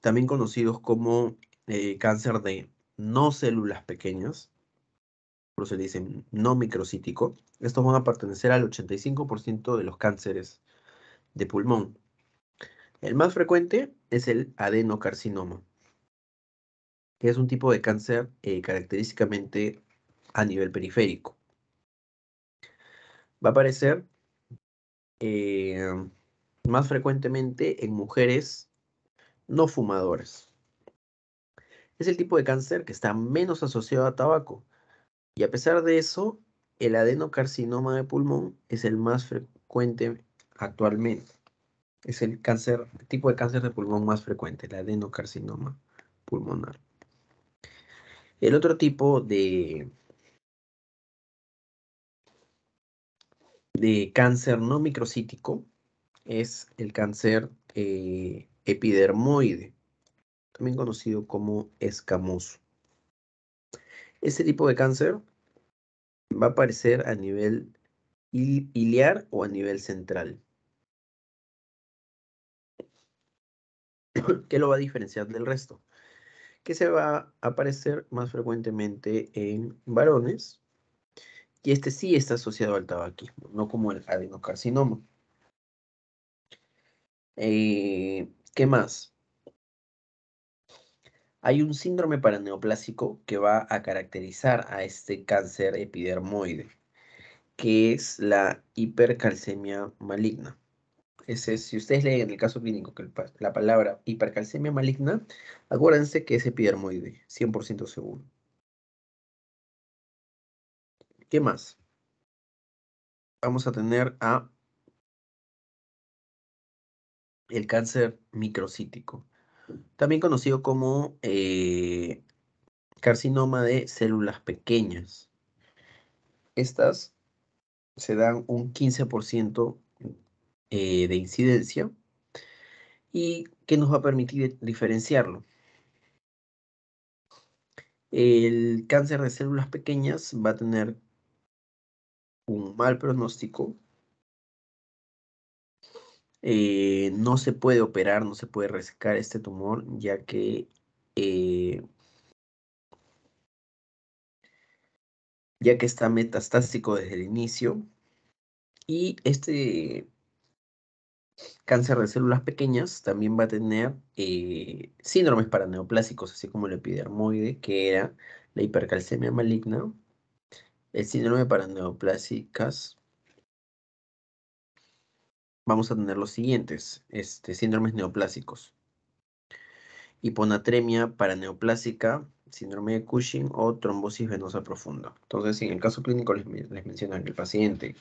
también conocidos como eh, cáncer de no células pequeñas, por eso dicen no microcítico. Estos van a pertenecer al 85% de los cánceres de pulmón. El más frecuente es el adenocarcinoma que es un tipo de cáncer eh, característicamente a nivel periférico. Va a aparecer eh, más frecuentemente en mujeres no fumadoras. Es el tipo de cáncer que está menos asociado a tabaco. Y a pesar de eso, el adenocarcinoma de pulmón es el más frecuente actualmente. Es el cáncer, el tipo de cáncer de pulmón más frecuente, el adenocarcinoma pulmonar. El otro tipo de, de cáncer no microcítico es el cáncer eh, epidermoide, también conocido como escamoso. Este tipo de cáncer va a aparecer a nivel iliar o a nivel central. ¿Qué lo va a diferenciar del resto? que se va a aparecer más frecuentemente en varones. Y este sí está asociado al tabaquismo, no como el adenocarcinoma. Eh, ¿Qué más? Hay un síndrome paraneoplásico que va a caracterizar a este cáncer epidermoide, que es la hipercalcemia maligna si ustedes leen el caso clínico que la palabra hipercalcemia maligna, acuérdense que es epidermoide, 100% seguro. ¿Qué más? Vamos a tener a el cáncer microcítico, también conocido como eh, carcinoma de células pequeñas. Estas se dan un 15% eh, de incidencia y que nos va a permitir diferenciarlo. El cáncer de células pequeñas va a tener un mal pronóstico. Eh, no se puede operar, no se puede resecar este tumor, ya que eh, ya que está metastásico desde el inicio. Y este cáncer de células pequeñas, también va a tener eh, síndromes paraneoplásicos, así como el epidermoide, que era la hipercalcemia maligna, el síndrome paraneoplásicas. Vamos a tener los siguientes, este, síndromes neoplásicos. Hiponatremia paraneoplásica, síndrome de Cushing o trombosis venosa profunda. Entonces, en el caso clínico les, les mencionan que el paciente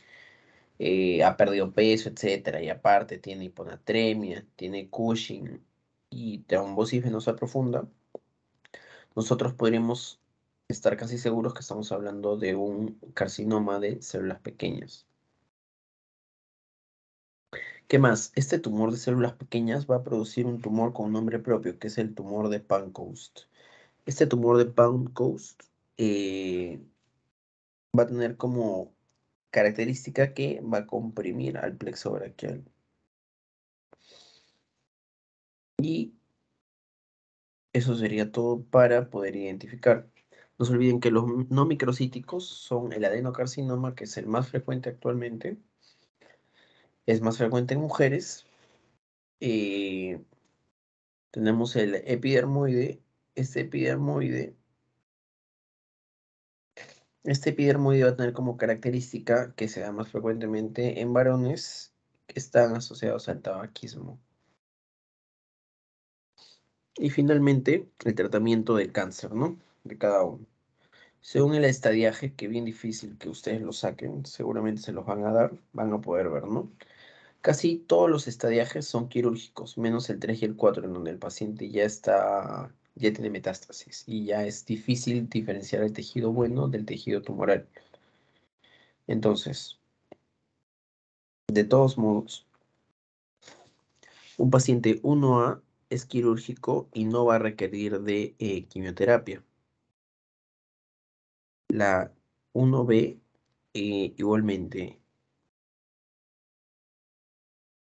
eh, ha perdido peso, etcétera, y aparte tiene hiponatremia, tiene Cushing y trombosis venosa profunda, nosotros podríamos estar casi seguros que estamos hablando de un carcinoma de células pequeñas. ¿Qué más? Este tumor de células pequeñas va a producir un tumor con un nombre propio, que es el tumor de Pancoast. Este tumor de Pancoast eh, va a tener como característica que va a comprimir al plexo brachial. Y eso sería todo para poder identificar. No se olviden que los no microcíticos son el adenocarcinoma, que es el más frecuente actualmente. Es más frecuente en mujeres. Eh, tenemos el epidermoide. Este epidermoide este epidermoide va a tener como característica que se da más frecuentemente en varones que están asociados al tabaquismo. Y finalmente, el tratamiento del cáncer, ¿no? De cada uno. Según el estadiaje, que bien difícil que ustedes lo saquen, seguramente se los van a dar, van a poder ver, ¿no? Casi todos los estadiajes son quirúrgicos, menos el 3 y el 4, en donde el paciente ya está ya tiene metástasis y ya es difícil diferenciar el tejido bueno del tejido tumoral. Entonces, de todos modos, un paciente 1A es quirúrgico y no va a requerir de eh, quimioterapia. La 1B eh, igualmente.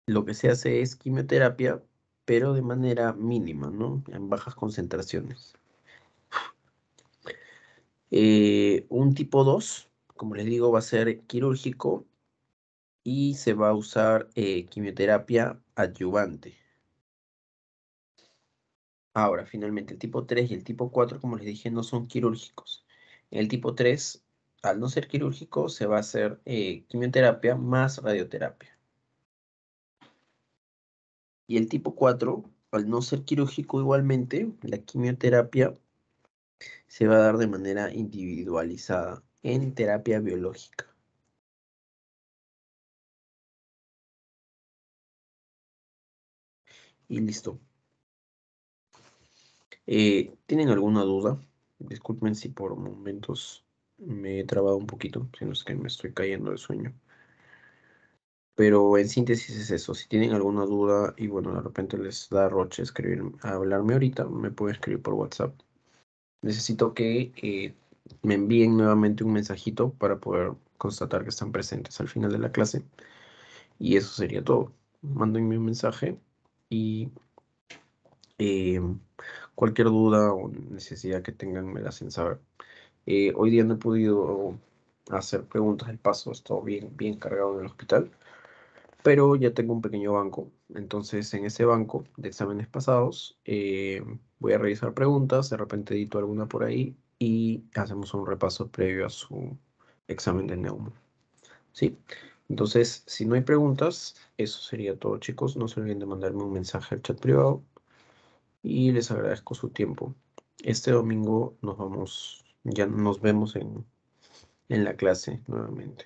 Lo que se hace es quimioterapia pero de manera mínima, ¿no? En bajas concentraciones. Eh, un tipo 2, como les digo, va a ser quirúrgico y se va a usar eh, quimioterapia adyuvante. Ahora, finalmente, el tipo 3 y el tipo 4, como les dije, no son quirúrgicos. El tipo 3, al no ser quirúrgico, se va a hacer eh, quimioterapia más radioterapia. Y el tipo 4, al no ser quirúrgico igualmente, la quimioterapia se va a dar de manera individualizada en terapia biológica. Y listo. Eh, ¿Tienen alguna duda? Disculpen si por momentos me he trabado un poquito, sino es que me estoy cayendo de sueño. Pero en síntesis es eso. Si tienen alguna duda y bueno, de repente les da roche escribir, hablarme ahorita, me pueden escribir por WhatsApp. Necesito que eh, me envíen nuevamente un mensajito para poder constatar que están presentes al final de la clase. Y eso sería todo. Mándenme un mensaje y eh, cualquier duda o necesidad que tengan me la hacen saber. Eh, hoy día no he podido hacer preguntas el paso, he estado bien, bien cargado en el hospital pero ya tengo un pequeño banco. Entonces, en ese banco de exámenes pasados, eh, voy a revisar preguntas, de repente edito alguna por ahí y hacemos un repaso previo a su examen de neumo. ¿Sí? Entonces, si no hay preguntas, eso sería todo, chicos. No se olviden de mandarme un mensaje al chat privado y les agradezco su tiempo. Este domingo nos vamos, ya nos vemos en la clase nuevamente.